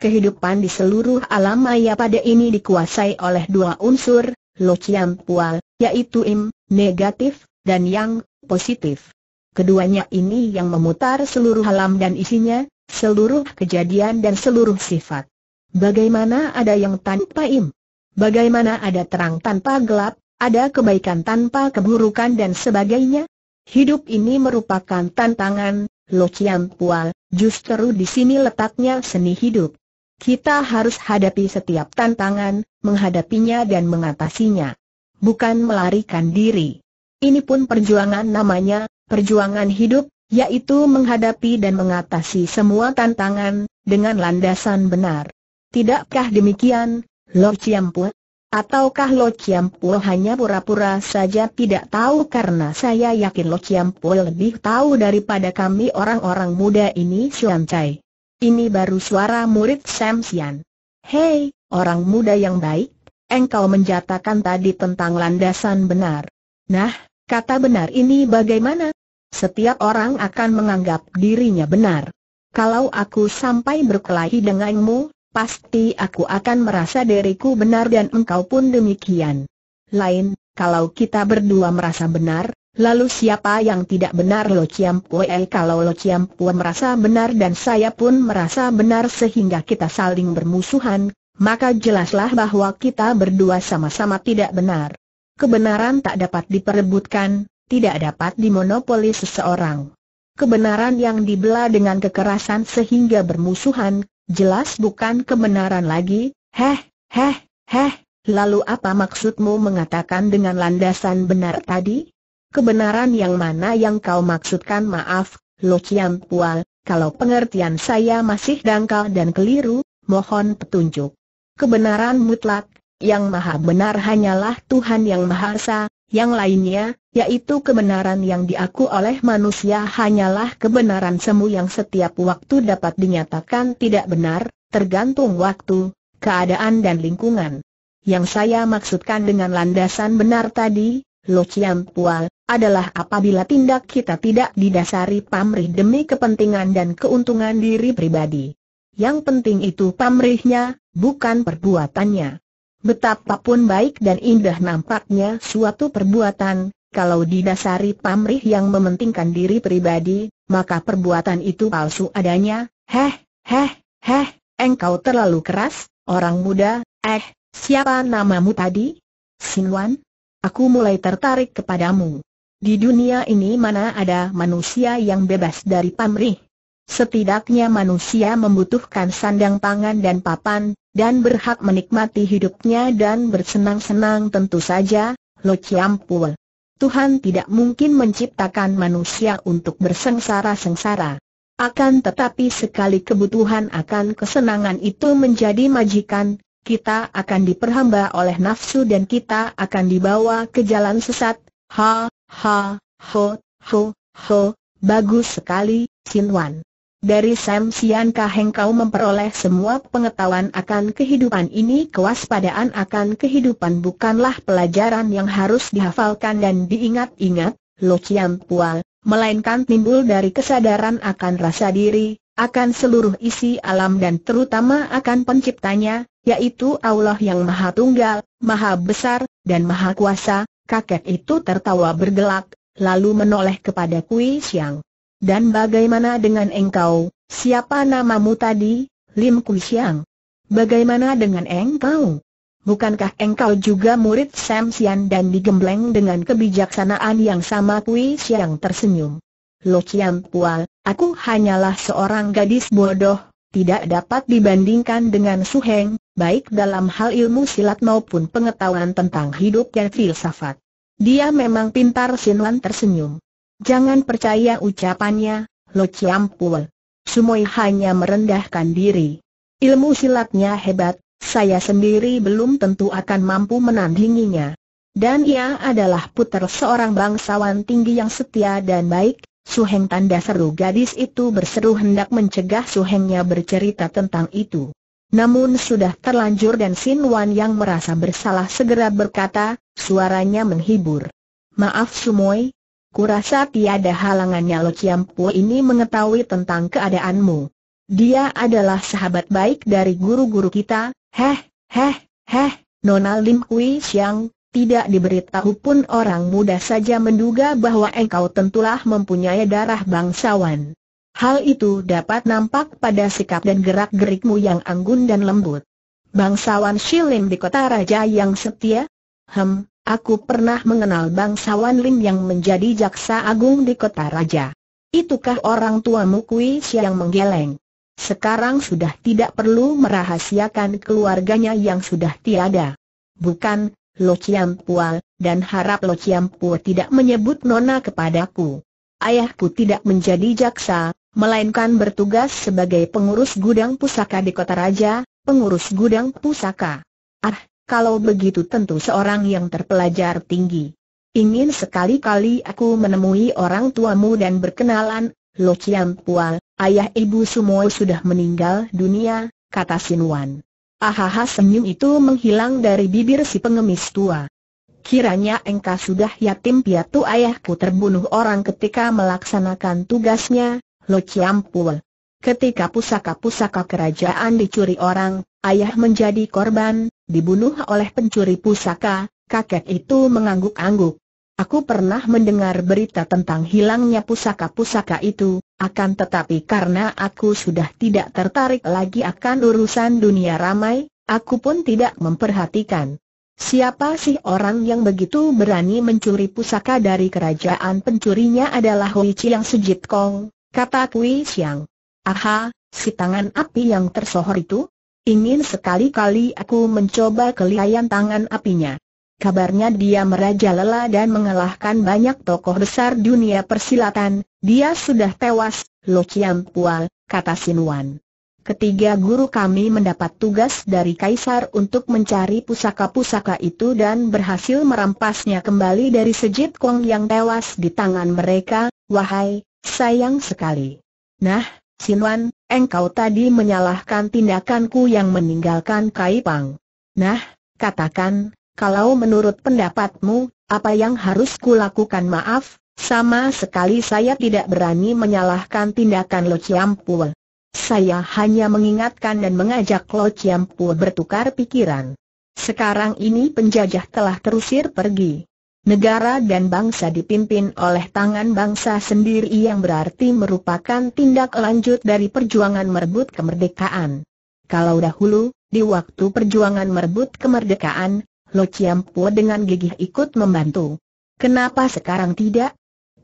Kehidupan di seluruh alam maya pada ini dikuasai oleh dua unsur, Lo Chiam Pual, yaitu Im, negatif, dan Yang, positif. Keduanya ini yang memutar seluruh alam dan isinya, seluruh kejadian dan seluruh sifat. Bagaimana ada yang tanpa im? Bagaimana ada terang tanpa gelap, ada kebaikan tanpa keburukan dan sebagainya? Hidup ini merupakan tantangan, Lo Chiam Pual, justru di sini letaknya seni hidup. Kita harus hadapi setiap tantangan, menghadapinya dan mengatasinya. Bukan melarikan diri. Ini pun perjuangan namanya, perjuangan hidup, yaitu menghadapi dan mengatasi semua tantangan, dengan landasan benar. Tidakkah demikian, Lo Chiampu? Ataukah Lo Chiampu hanya pura-pura saja tidak tahu karena saya yakin Lo Chiampu lebih tahu daripada kami orang-orang muda ini Sian Chai. Ini baru suara murid Sam Sian. Hei, orang muda yang baik, engkau menjatakan tadi tentang landasan benar. Nah, kata benar ini bagaimana? Setiap orang akan menganggap dirinya benar. Kalau aku sampai berkelahi denganmu, pasti aku akan merasa diriku benar dan engkau pun demikian. Lain, kalau kita berdua merasa benar, lalu siapa yang tidak benar Lo Chiam Pue eh, kalau Lo Chiam merasa benar dan saya pun merasa benar sehingga kita saling bermusuhan, maka jelaslah bahwa kita berdua sama-sama tidak benar. Kebenaran tak dapat diperebutkan, tidak dapat dimonopoli seseorang. Kebenaran yang dibelah dengan kekerasan sehingga bermusuhan, jelas bukan kebenaran lagi, heh, heh, heh, lalu apa maksudmu mengatakan dengan landasan benar tadi? Kebenaran yang mana yang kau maksudkan maaf, Lo Chiam Pual, kalau pengertian saya masih dangkal dan keliru, mohon petunjuk. Kebenaran mutlak, yang maha benar hanyalah Tuhan yang Maha Esa, yang lainnya, yaitu kebenaran yang diaku oleh manusia hanyalah kebenaran semu yang setiap waktu dapat dinyatakan tidak benar, tergantung waktu, keadaan dan lingkungan. Yang saya maksudkan dengan landasan benar tadi, Lo Chiam Pual, adalah apabila tindak kita tidak didasari pamrih demi kepentingan dan keuntungan diri pribadi. Yang penting itu pamrihnya, bukan perbuatannya. Betapapun baik dan indah nampaknya suatu perbuatan, kalau didasari pamrih yang mementingkan diri pribadi, maka perbuatan itu palsu adanya. Heh, heh, heh, engkau terlalu keras, orang muda, eh, siapa namamu tadi? Sinwan? Aku mulai tertarik kepadamu. Di dunia ini mana ada manusia yang bebas dari pamrih? Setidaknya manusia membutuhkan sandang pangan dan papan, dan berhak menikmati hidupnya dan bersenang-senang tentu saja, Lo Ciampul. Tuhan tidak mungkin menciptakan manusia untuk bersengsara-sengsara. Akan tetapi sekali kebutuhan akan kesenangan itu menjadi majikan, kita akan diperhamba oleh nafsu dan kita akan dibawa ke jalan sesat. Ha, ha, ho, ho, ho, bagus sekali, Sinwan. Dari Sam Sian engkau kau memperoleh semua pengetahuan akan kehidupan ini Kewaspadaan akan kehidupan bukanlah pelajaran yang harus dihafalkan dan diingat-ingat Lo Chiam Pua, melainkan timbul dari kesadaran akan rasa diri, akan seluruh isi alam dan terutama akan penciptanya, yaitu Allah yang Maha Tunggal, Maha Besar, dan Maha Kuasa, kakek itu tertawa bergelak, lalu menoleh kepada Kui Siang. Dan bagaimana dengan engkau, siapa namamu tadi, Lim Kui Siang? Bagaimana dengan engkau? Bukankah engkau juga murid Sam Sian dan digembleng dengan kebijaksanaan yang sama Kui Siang tersenyum? Lo Chiam Pual, aku hanyalah seorang gadis bodoh, tidak dapat dibandingkan dengan Su Heng, baik dalam hal ilmu silat maupun pengetahuan tentang hidup dan filsafat. Dia memang pintar Sinlan tersenyum. Jangan percaya ucapannya, Lo Chiam Sumoi hanya merendahkan diri. Ilmu silatnya hebat, saya sendiri belum tentu akan mampu menandinginya. Dan ia adalah puter seorang bangsawan tinggi yang setia dan baik, Suheng tanda seru gadis itu berseru hendak mencegah Suhengnya bercerita tentang itu. Namun sudah terlanjur dan Sin Wan yang merasa bersalah segera berkata, suaranya menghibur. Maaf Sumoi. Kurasa tiada halangannya Lo Chiampu ini mengetahui tentang keadaanmu. Dia adalah sahabat baik dari guru-guru kita, heh, heh, heh, Nona Lim Kui Siang, tidak diberitahu pun orang muda saja menduga bahwa engkau tentulah mempunyai darah bangsawan. Hal itu dapat nampak pada sikap dan gerak-gerikmu yang anggun dan lembut. Bangsawan Shilim di kota raja yang setia? Hem, Aku pernah mengenal bangsawan Lim yang menjadi jaksa agung di kota raja. Itukah orang tuamu Kui yang menggeleng? Sekarang sudah tidak perlu merahasiakan keluarganya yang sudah tiada. Bukan, Lo Chiam Pual, dan harap Lo Chiam Pual tidak menyebut nona kepadaku. Ayahku tidak menjadi jaksa, melainkan bertugas sebagai pengurus gudang pusaka di kota raja, pengurus gudang pusaka. Ah, kalau begitu tentu seorang yang terpelajar tinggi. Ingin sekali-kali aku menemui orang tuamu dan berkenalan, Lo Chiam Pual, ayah ibu semua sudah meninggal dunia, kata Sin Wan. Ahaha senyum itu menghilang dari bibir si pengemis tua. Kiranya engkau sudah yatim piatu ayahku terbunuh orang ketika melaksanakan tugasnya, Lo Chiam Pual. Ketika pusaka-pusaka kerajaan dicuri orang, ayah menjadi korban, dibunuh oleh pencuri pusaka, kakek itu mengangguk-angguk. Aku pernah mendengar berita tentang hilangnya pusaka-pusaka itu, akan tetapi karena aku sudah tidak tertarik lagi akan urusan dunia ramai, aku pun tidak memperhatikan. Siapa sih orang yang begitu berani mencuri pusaka dari kerajaan pencurinya adalah Hui Chiang Sujit Kong, kata Kui Siang. Aha, si tangan api yang tersohor itu? Ingin sekali-kali aku mencoba kelihayan tangan apinya. Kabarnya dia merajalela dan mengalahkan banyak tokoh besar dunia persilatan, dia sudah tewas, Lo Chiam Pual, kata Wan. Ketiga guru kami mendapat tugas dari Kaisar untuk mencari pusaka-pusaka itu dan berhasil merampasnya kembali dari Sejit Kong yang tewas di tangan mereka, wahai, sayang sekali. Nah, Sinuan, engkau tadi menyalahkan tindakanku yang meninggalkan Kaipang. Nah, katakan, kalau menurut pendapatmu, apa yang harus kulakukan maaf, sama sekali saya tidak berani menyalahkan tindakan Lo Chiampua. Saya hanya mengingatkan dan mengajak Lo Chiampua bertukar pikiran. Sekarang ini penjajah telah terusir pergi. Negara dan bangsa dipimpin oleh tangan bangsa sendiri yang berarti merupakan tindak lanjut dari perjuangan merebut kemerdekaan. Kalau dahulu, di waktu perjuangan merebut kemerdekaan, Lo Chiampo dengan gigih ikut membantu. Kenapa sekarang tidak?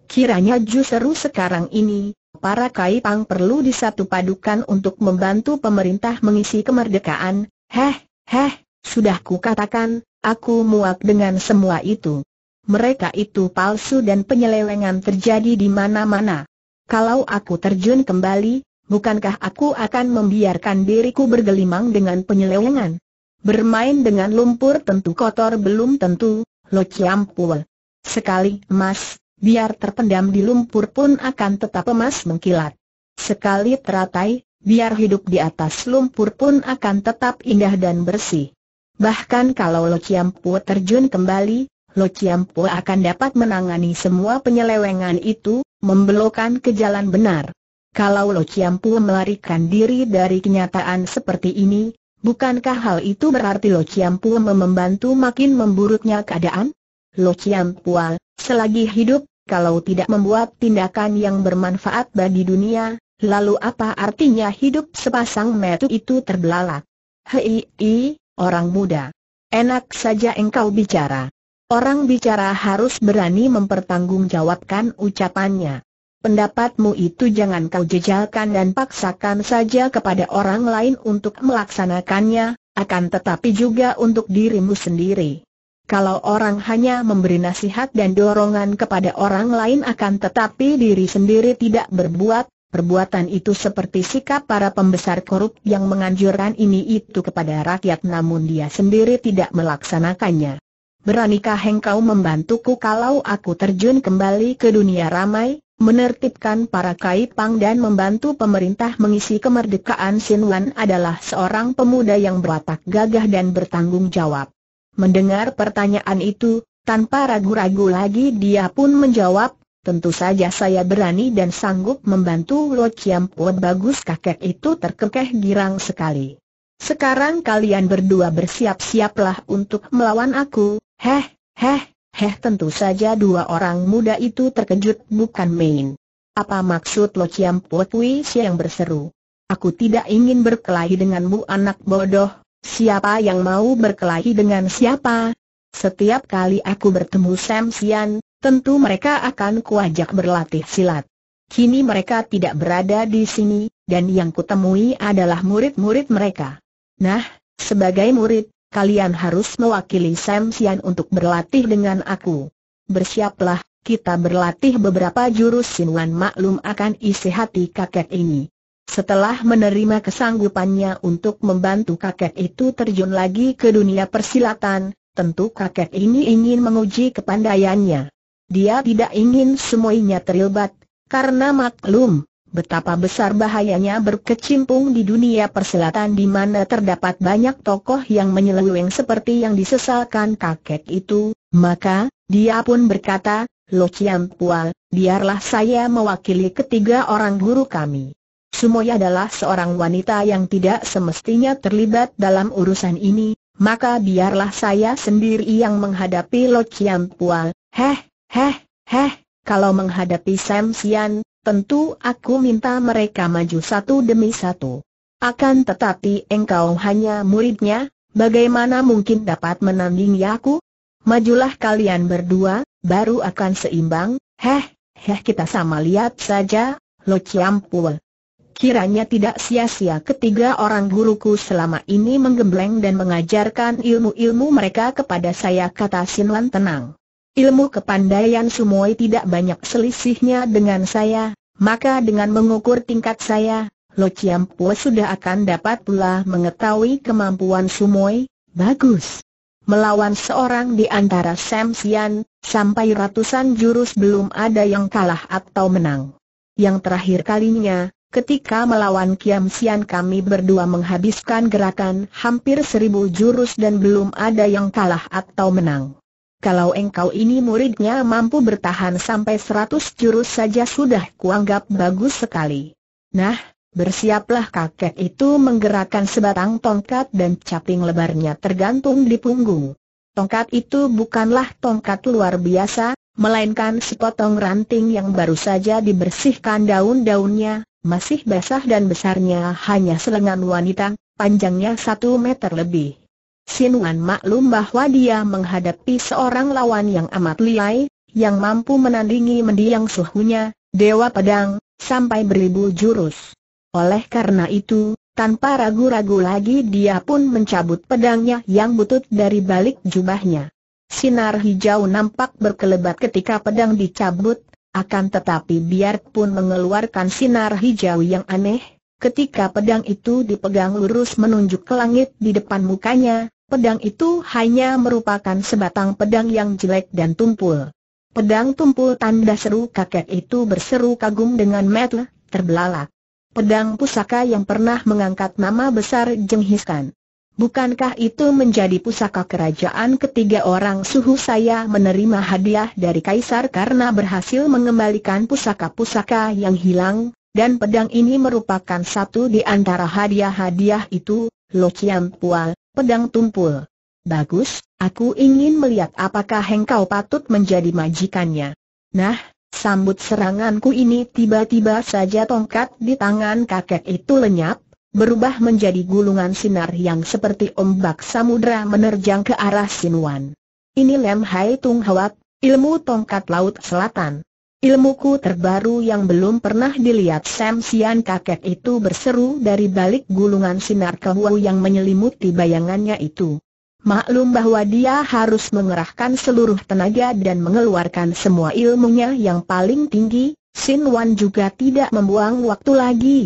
Kiranya justru sekarang ini, para kaipang perlu disatu padukan untuk membantu pemerintah mengisi kemerdekaan, heh, heh, sudah kukatakan, aku muak dengan semua itu mereka itu palsu dan penyelewengan terjadi di mana-mana. Kalau aku terjun kembali, bukankah aku akan membiarkan diriku bergelimang dengan penyelewengan? Bermain dengan lumpur tentu kotor belum tentu, Lo ciampul. Sekali emas, biar terpendam di lumpur pun akan tetap emas mengkilat. Sekali teratai, biar hidup di atas lumpur pun akan tetap indah dan bersih. Bahkan kalau Lo ciampul terjun kembali, Lo Chiampo akan dapat menangani semua penyelewengan itu, membelokkan ke jalan benar. Kalau Lo Chiampo melarikan diri dari kenyataan seperti ini, bukankah hal itu berarti Lo Chiampo membantu makin memburuknya keadaan? Lo Chiampo, selagi hidup, kalau tidak membuat tindakan yang bermanfaat bagi dunia, lalu apa artinya hidup sepasang metu itu terbelalak? Hei, orang muda. Enak saja engkau bicara. Orang bicara harus berani mempertanggungjawabkan ucapannya. Pendapatmu itu jangan kau jejalkan dan paksakan saja kepada orang lain untuk melaksanakannya, akan tetapi juga untuk dirimu sendiri. Kalau orang hanya memberi nasihat dan dorongan kepada orang lain akan tetapi diri sendiri tidak berbuat, perbuatan itu seperti sikap para pembesar korup yang menganjurkan ini itu kepada rakyat namun dia sendiri tidak melaksanakannya beranikah engkau membantuku kalau aku terjun kembali ke dunia ramai, menertibkan para kaipang dan membantu pemerintah mengisi kemerdekaan Wan adalah seorang pemuda yang berwatak gagah dan bertanggung jawab. Mendengar pertanyaan itu, tanpa ragu-ragu lagi dia pun menjawab, tentu saja saya berani dan sanggup membantu Lo Chiam bagus kakek itu terkekeh girang sekali. Sekarang kalian berdua bersiap-siaplah untuk melawan aku, Heh, heh, heh tentu saja dua orang muda itu terkejut bukan main. Apa maksud Lo Ciam Po Pui yang berseru? Aku tidak ingin berkelahi denganmu anak bodoh, siapa yang mau berkelahi dengan siapa? Setiap kali aku bertemu Sam Sian, tentu mereka akan kuajak berlatih silat. Kini mereka tidak berada di sini, dan yang kutemui adalah murid-murid mereka. Nah, sebagai murid, kalian harus mewakili Sam Sian untuk berlatih dengan aku. Bersiaplah, kita berlatih beberapa jurus sinulan maklum akan isi hati kakek ini. Setelah menerima kesanggupannya untuk membantu kakek itu terjun lagi ke dunia persilatan, tentu kakek ini ingin menguji kepandaiannya. Dia tidak ingin semuanya terlibat, karena maklum, betapa besar bahayanya berkecimpung di dunia perselatan di mana terdapat banyak tokoh yang menyeleweng seperti yang disesalkan kakek itu, maka, dia pun berkata, Lo Chiam Pual, biarlah saya mewakili ketiga orang guru kami. Sumoy adalah seorang wanita yang tidak semestinya terlibat dalam urusan ini, maka biarlah saya sendiri yang menghadapi Lo Chiam Pual. Heh, heh, heh, kalau menghadapi Sam Sian, tentu aku minta mereka maju satu demi satu. Akan tetapi engkau hanya muridnya, bagaimana mungkin dapat menandingi aku? Majulah kalian berdua, baru akan seimbang, heh, heh kita sama lihat saja, Lo ciampul. Kiranya tidak sia-sia ketiga orang guruku selama ini menggembleng dan mengajarkan ilmu-ilmu mereka kepada saya kata Sinlan tenang. Ilmu kepandaian Sumoi tidak banyak selisihnya dengan saya, maka dengan mengukur tingkat saya, Lo Chiampo sudah akan dapat pula mengetahui kemampuan Sumoi, bagus. Melawan seorang di antara Sam Sian, sampai ratusan jurus belum ada yang kalah atau menang. Yang terakhir kalinya, Ketika melawan Kiam Sian kami berdua menghabiskan gerakan hampir seribu jurus dan belum ada yang kalah atau menang kalau engkau ini muridnya mampu bertahan sampai seratus jurus saja sudah kuanggap bagus sekali. Nah, bersiaplah kakek itu menggerakkan sebatang tongkat dan caping lebarnya tergantung di punggung. Tongkat itu bukanlah tongkat luar biasa, melainkan sepotong ranting yang baru saja dibersihkan daun-daunnya, masih basah dan besarnya hanya selengan wanita, panjangnya satu meter lebih. Sinuan maklum bahwa dia menghadapi seorang lawan yang amat liai, yang mampu menandingi mendiang suhunya, Dewa Pedang, sampai beribu jurus. Oleh karena itu, tanpa ragu-ragu lagi dia pun mencabut pedangnya yang butut dari balik jubahnya. Sinar hijau nampak berkelebat ketika pedang dicabut, akan tetapi biarpun mengeluarkan sinar hijau yang aneh, Ketika pedang itu dipegang lurus menunjuk ke langit di depan mukanya, pedang itu hanya merupakan sebatang pedang yang jelek dan tumpul. Pedang tumpul tanda seru kakek itu berseru kagum dengan metel, terbelalak. Pedang pusaka yang pernah mengangkat nama besar Jenghiskan. Bukankah itu menjadi pusaka kerajaan ketiga orang suhu saya menerima hadiah dari kaisar karena berhasil mengembalikan pusaka-pusaka yang hilang? Dan pedang ini merupakan satu di antara hadiah-hadiah itu, Lo Chiam Pual, pedang tumpul. Bagus, aku ingin melihat apakah engkau patut menjadi majikannya. Nah, sambut seranganku ini tiba-tiba saja tongkat di tangan kakek itu lenyap, berubah menjadi gulungan sinar yang seperti ombak samudra menerjang ke arah Sinuan. Ini Lem Hai Tung Hawat, ilmu tongkat laut selatan. Ilmuku terbaru yang belum pernah dilihat Sam Sian kakek itu berseru dari balik gulungan sinar kehu yang menyelimuti bayangannya itu. Maklum bahwa dia harus mengerahkan seluruh tenaga dan mengeluarkan semua ilmunya yang paling tinggi, Sin Wan juga tidak membuang waktu lagi.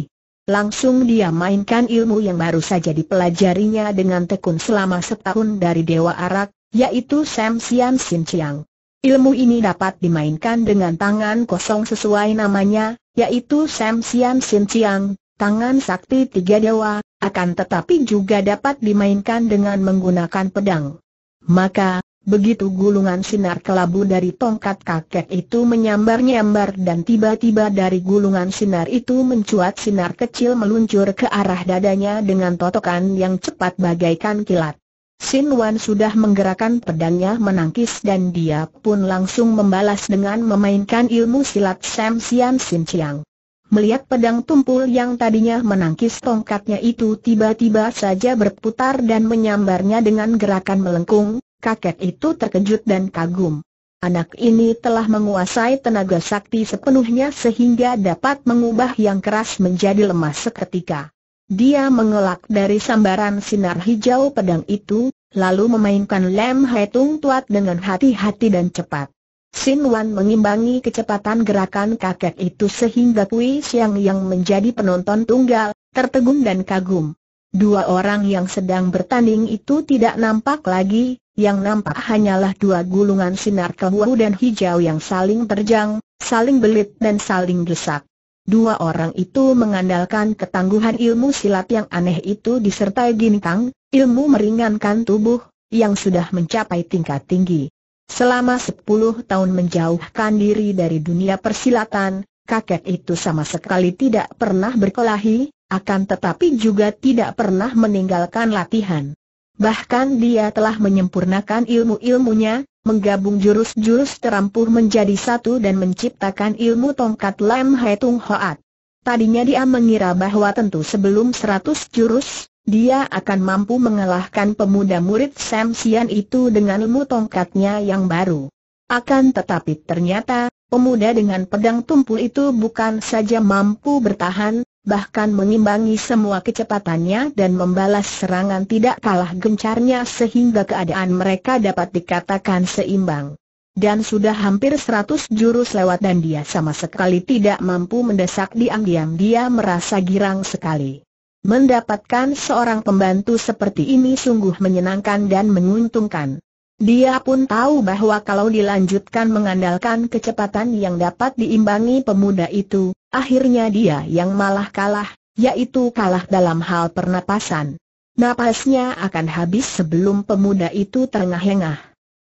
Langsung dia mainkan ilmu yang baru saja dipelajarinya dengan tekun selama setahun dari Dewa Arak, yaitu Sam Sian Sin Chiang. Ilmu ini dapat dimainkan dengan tangan kosong sesuai namanya, yaitu Sam Sian Sin Chiang, tangan sakti tiga dewa, akan tetapi juga dapat dimainkan dengan menggunakan pedang. Maka, begitu gulungan sinar kelabu dari tongkat kakek itu menyambar-nyambar dan tiba-tiba dari gulungan sinar itu mencuat sinar kecil meluncur ke arah dadanya dengan totokan yang cepat bagaikan kilat. Sin Wan sudah menggerakkan pedangnya menangkis dan dia pun langsung membalas dengan memainkan ilmu silat Sam Sian Sin Chiang. Melihat pedang tumpul yang tadinya menangkis tongkatnya itu tiba-tiba saja berputar dan menyambarnya dengan gerakan melengkung, kakek itu terkejut dan kagum. Anak ini telah menguasai tenaga sakti sepenuhnya sehingga dapat mengubah yang keras menjadi lemah seketika. Dia mengelak dari sambaran sinar hijau pedang itu, lalu memainkan lem tung tuat dengan hati-hati dan cepat. Sin Wan mengimbangi kecepatan gerakan kakek itu sehingga Kui Siang yang menjadi penonton tunggal, tertegun dan kagum. Dua orang yang sedang bertanding itu tidak nampak lagi, yang nampak hanyalah dua gulungan sinar kehuru dan hijau yang saling terjang, saling belit dan saling desak. Dua orang itu mengandalkan ketangguhan ilmu silat yang aneh itu disertai gintang, ilmu meringankan tubuh, yang sudah mencapai tingkat tinggi. Selama sepuluh tahun menjauhkan diri dari dunia persilatan, kakek itu sama sekali tidak pernah berkelahi, akan tetapi juga tidak pernah meninggalkan latihan. Bahkan dia telah menyempurnakan ilmu-ilmunya, menggabung jurus-jurus terampuh menjadi satu dan menciptakan ilmu tongkat Lam Hai Tung Hoat. Tadinya dia mengira bahwa tentu sebelum 100 jurus, dia akan mampu mengalahkan pemuda murid Sam Sian itu dengan ilmu tongkatnya yang baru. Akan tetapi ternyata, pemuda dengan pedang tumpul itu bukan saja mampu bertahan, bahkan mengimbangi semua kecepatannya dan membalas serangan tidak kalah gencarnya sehingga keadaan mereka dapat dikatakan seimbang. Dan sudah hampir seratus jurus lewat dan dia sama sekali tidak mampu mendesak diam-diam dia merasa girang sekali. Mendapatkan seorang pembantu seperti ini sungguh menyenangkan dan menguntungkan. Dia pun tahu bahwa kalau dilanjutkan mengandalkan kecepatan yang dapat diimbangi pemuda itu, akhirnya dia yang malah kalah, yaitu kalah dalam hal pernapasan. Napasnya akan habis sebelum pemuda itu terengah-engah.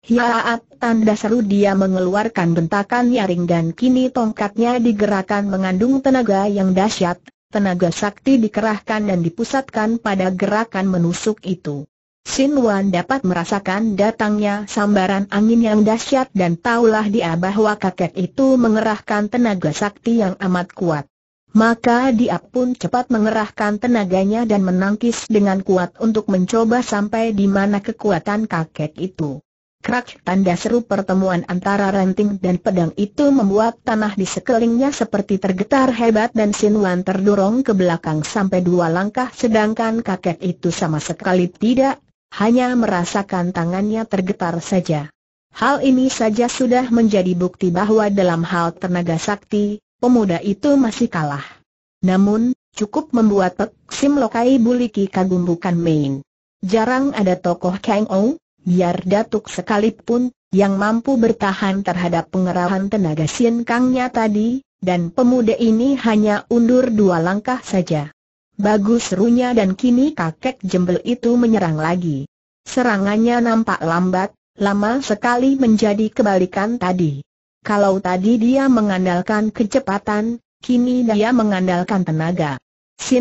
Hiaat tanda seru dia mengeluarkan bentakan nyaring dan kini tongkatnya digerakkan mengandung tenaga yang dahsyat, tenaga sakti dikerahkan dan dipusatkan pada gerakan menusuk itu. Sin Wan dapat merasakan datangnya sambaran angin yang dahsyat dan taulah dia bahwa kakek itu mengerahkan tenaga sakti yang amat kuat. Maka dia pun cepat mengerahkan tenaganya dan menangkis dengan kuat untuk mencoba sampai di mana kekuatan kakek itu. Krak tanda seru pertemuan antara ranting dan pedang itu membuat tanah di sekelilingnya seperti tergetar hebat dan Sin Wan terdorong ke belakang sampai dua langkah sedangkan kakek itu sama sekali tidak hanya merasakan tangannya tergetar saja. Hal ini saja sudah menjadi bukti bahwa dalam hal tenaga sakti, pemuda itu masih kalah. Namun, cukup membuat Pek Sim Lokai Buliki kagum bukan main. Jarang ada tokoh Kang Ou, biar datuk sekalipun, yang mampu bertahan terhadap pengerahan tenaga Sien Kangnya tadi, dan pemuda ini hanya undur dua langkah saja. Bagus serunya dan kini kakek jembel itu menyerang lagi. Serangannya nampak lambat, lama sekali menjadi kebalikan tadi. Kalau tadi dia mengandalkan kecepatan, kini dia mengandalkan tenaga.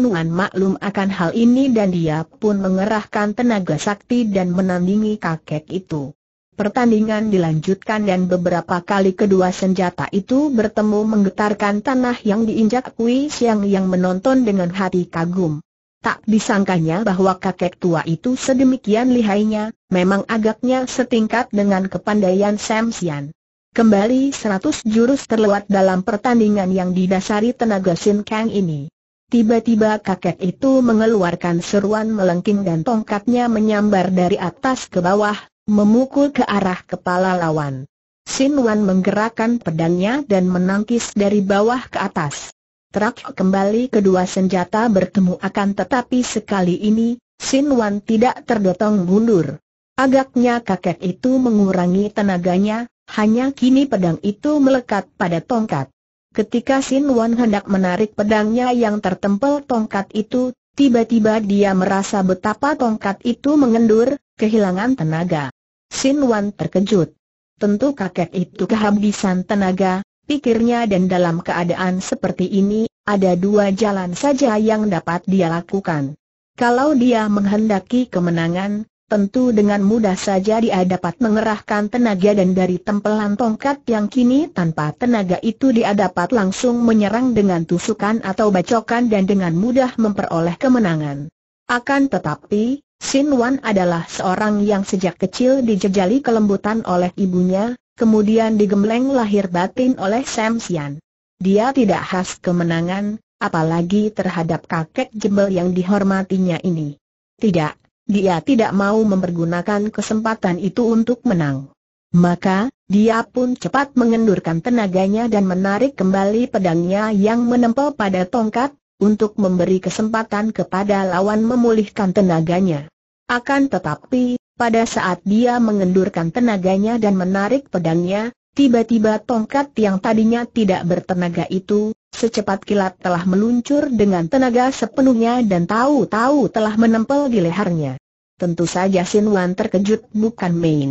Wan maklum akan hal ini dan dia pun mengerahkan tenaga sakti dan menandingi kakek itu. Pertandingan dilanjutkan dan beberapa kali kedua senjata itu bertemu menggetarkan tanah yang diinjak Kui Siang yang menonton dengan hati kagum. Tak disangkanya bahwa kakek tua itu sedemikian lihainya, memang agaknya setingkat dengan kepandaian Sam Sian. Kembali 100 jurus terlewat dalam pertandingan yang didasari tenaga Sin Kang ini. Tiba-tiba kakek itu mengeluarkan seruan melengking dan tongkatnya menyambar dari atas ke bawah, memukul ke arah kepala lawan. Sin Wan menggerakkan pedangnya dan menangkis dari bawah ke atas. Terak kembali kedua senjata bertemu akan tetapi sekali ini, Sin Wan tidak terdotong mundur. Agaknya kakek itu mengurangi tenaganya, hanya kini pedang itu melekat pada tongkat. Ketika Sin Wan hendak menarik pedangnya yang tertempel tongkat itu, Tiba-tiba dia merasa betapa tongkat itu mengendur, kehilangan tenaga. Sin Wan terkejut. Tentu kakek itu kehabisan tenaga, pikirnya dan dalam keadaan seperti ini, ada dua jalan saja yang dapat dia lakukan. Kalau dia menghendaki kemenangan, tentu dengan mudah saja dia dapat mengerahkan tenaga dan dari tempelan tongkat yang kini tanpa tenaga itu dia dapat langsung menyerang dengan tusukan atau bacokan dan dengan mudah memperoleh kemenangan. Akan tetapi, Sin Wan adalah seorang yang sejak kecil dijejali kelembutan oleh ibunya, kemudian digembleng lahir batin oleh Sam Sian. Dia tidak khas kemenangan, apalagi terhadap kakek jembel yang dihormatinya ini. Tidak, dia tidak mau mempergunakan kesempatan itu untuk menang. Maka, dia pun cepat mengendurkan tenaganya dan menarik kembali pedangnya yang menempel pada tongkat, untuk memberi kesempatan kepada lawan memulihkan tenaganya. Akan tetapi, pada saat dia mengendurkan tenaganya dan menarik pedangnya, tiba-tiba tongkat yang tadinya tidak bertenaga itu, secepat kilat telah meluncur dengan tenaga sepenuhnya dan tahu-tahu telah menempel di lehernya. Tentu saja Sin Wan terkejut bukan main.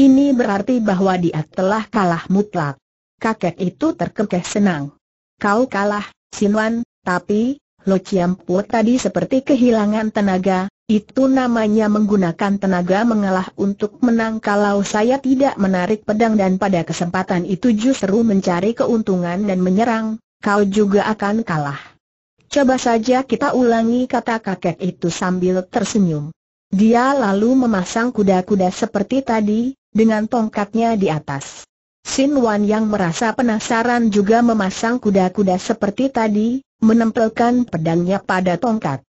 Ini berarti bahwa dia telah kalah mutlak. Kakek itu terkekeh senang. Kau kalah, Sin Wan, tapi, Lo Chiampu tadi seperti kehilangan tenaga, itu namanya menggunakan tenaga mengalah untuk menang kalau saya tidak menarik pedang dan pada kesempatan itu justru mencari keuntungan dan menyerang, kau juga akan kalah. Coba saja kita ulangi kata kakek itu sambil tersenyum. Dia lalu memasang kuda-kuda seperti tadi, dengan tongkatnya di atas. Sin Wan yang merasa penasaran juga memasang kuda-kuda seperti tadi, menempelkan pedangnya pada tongkat.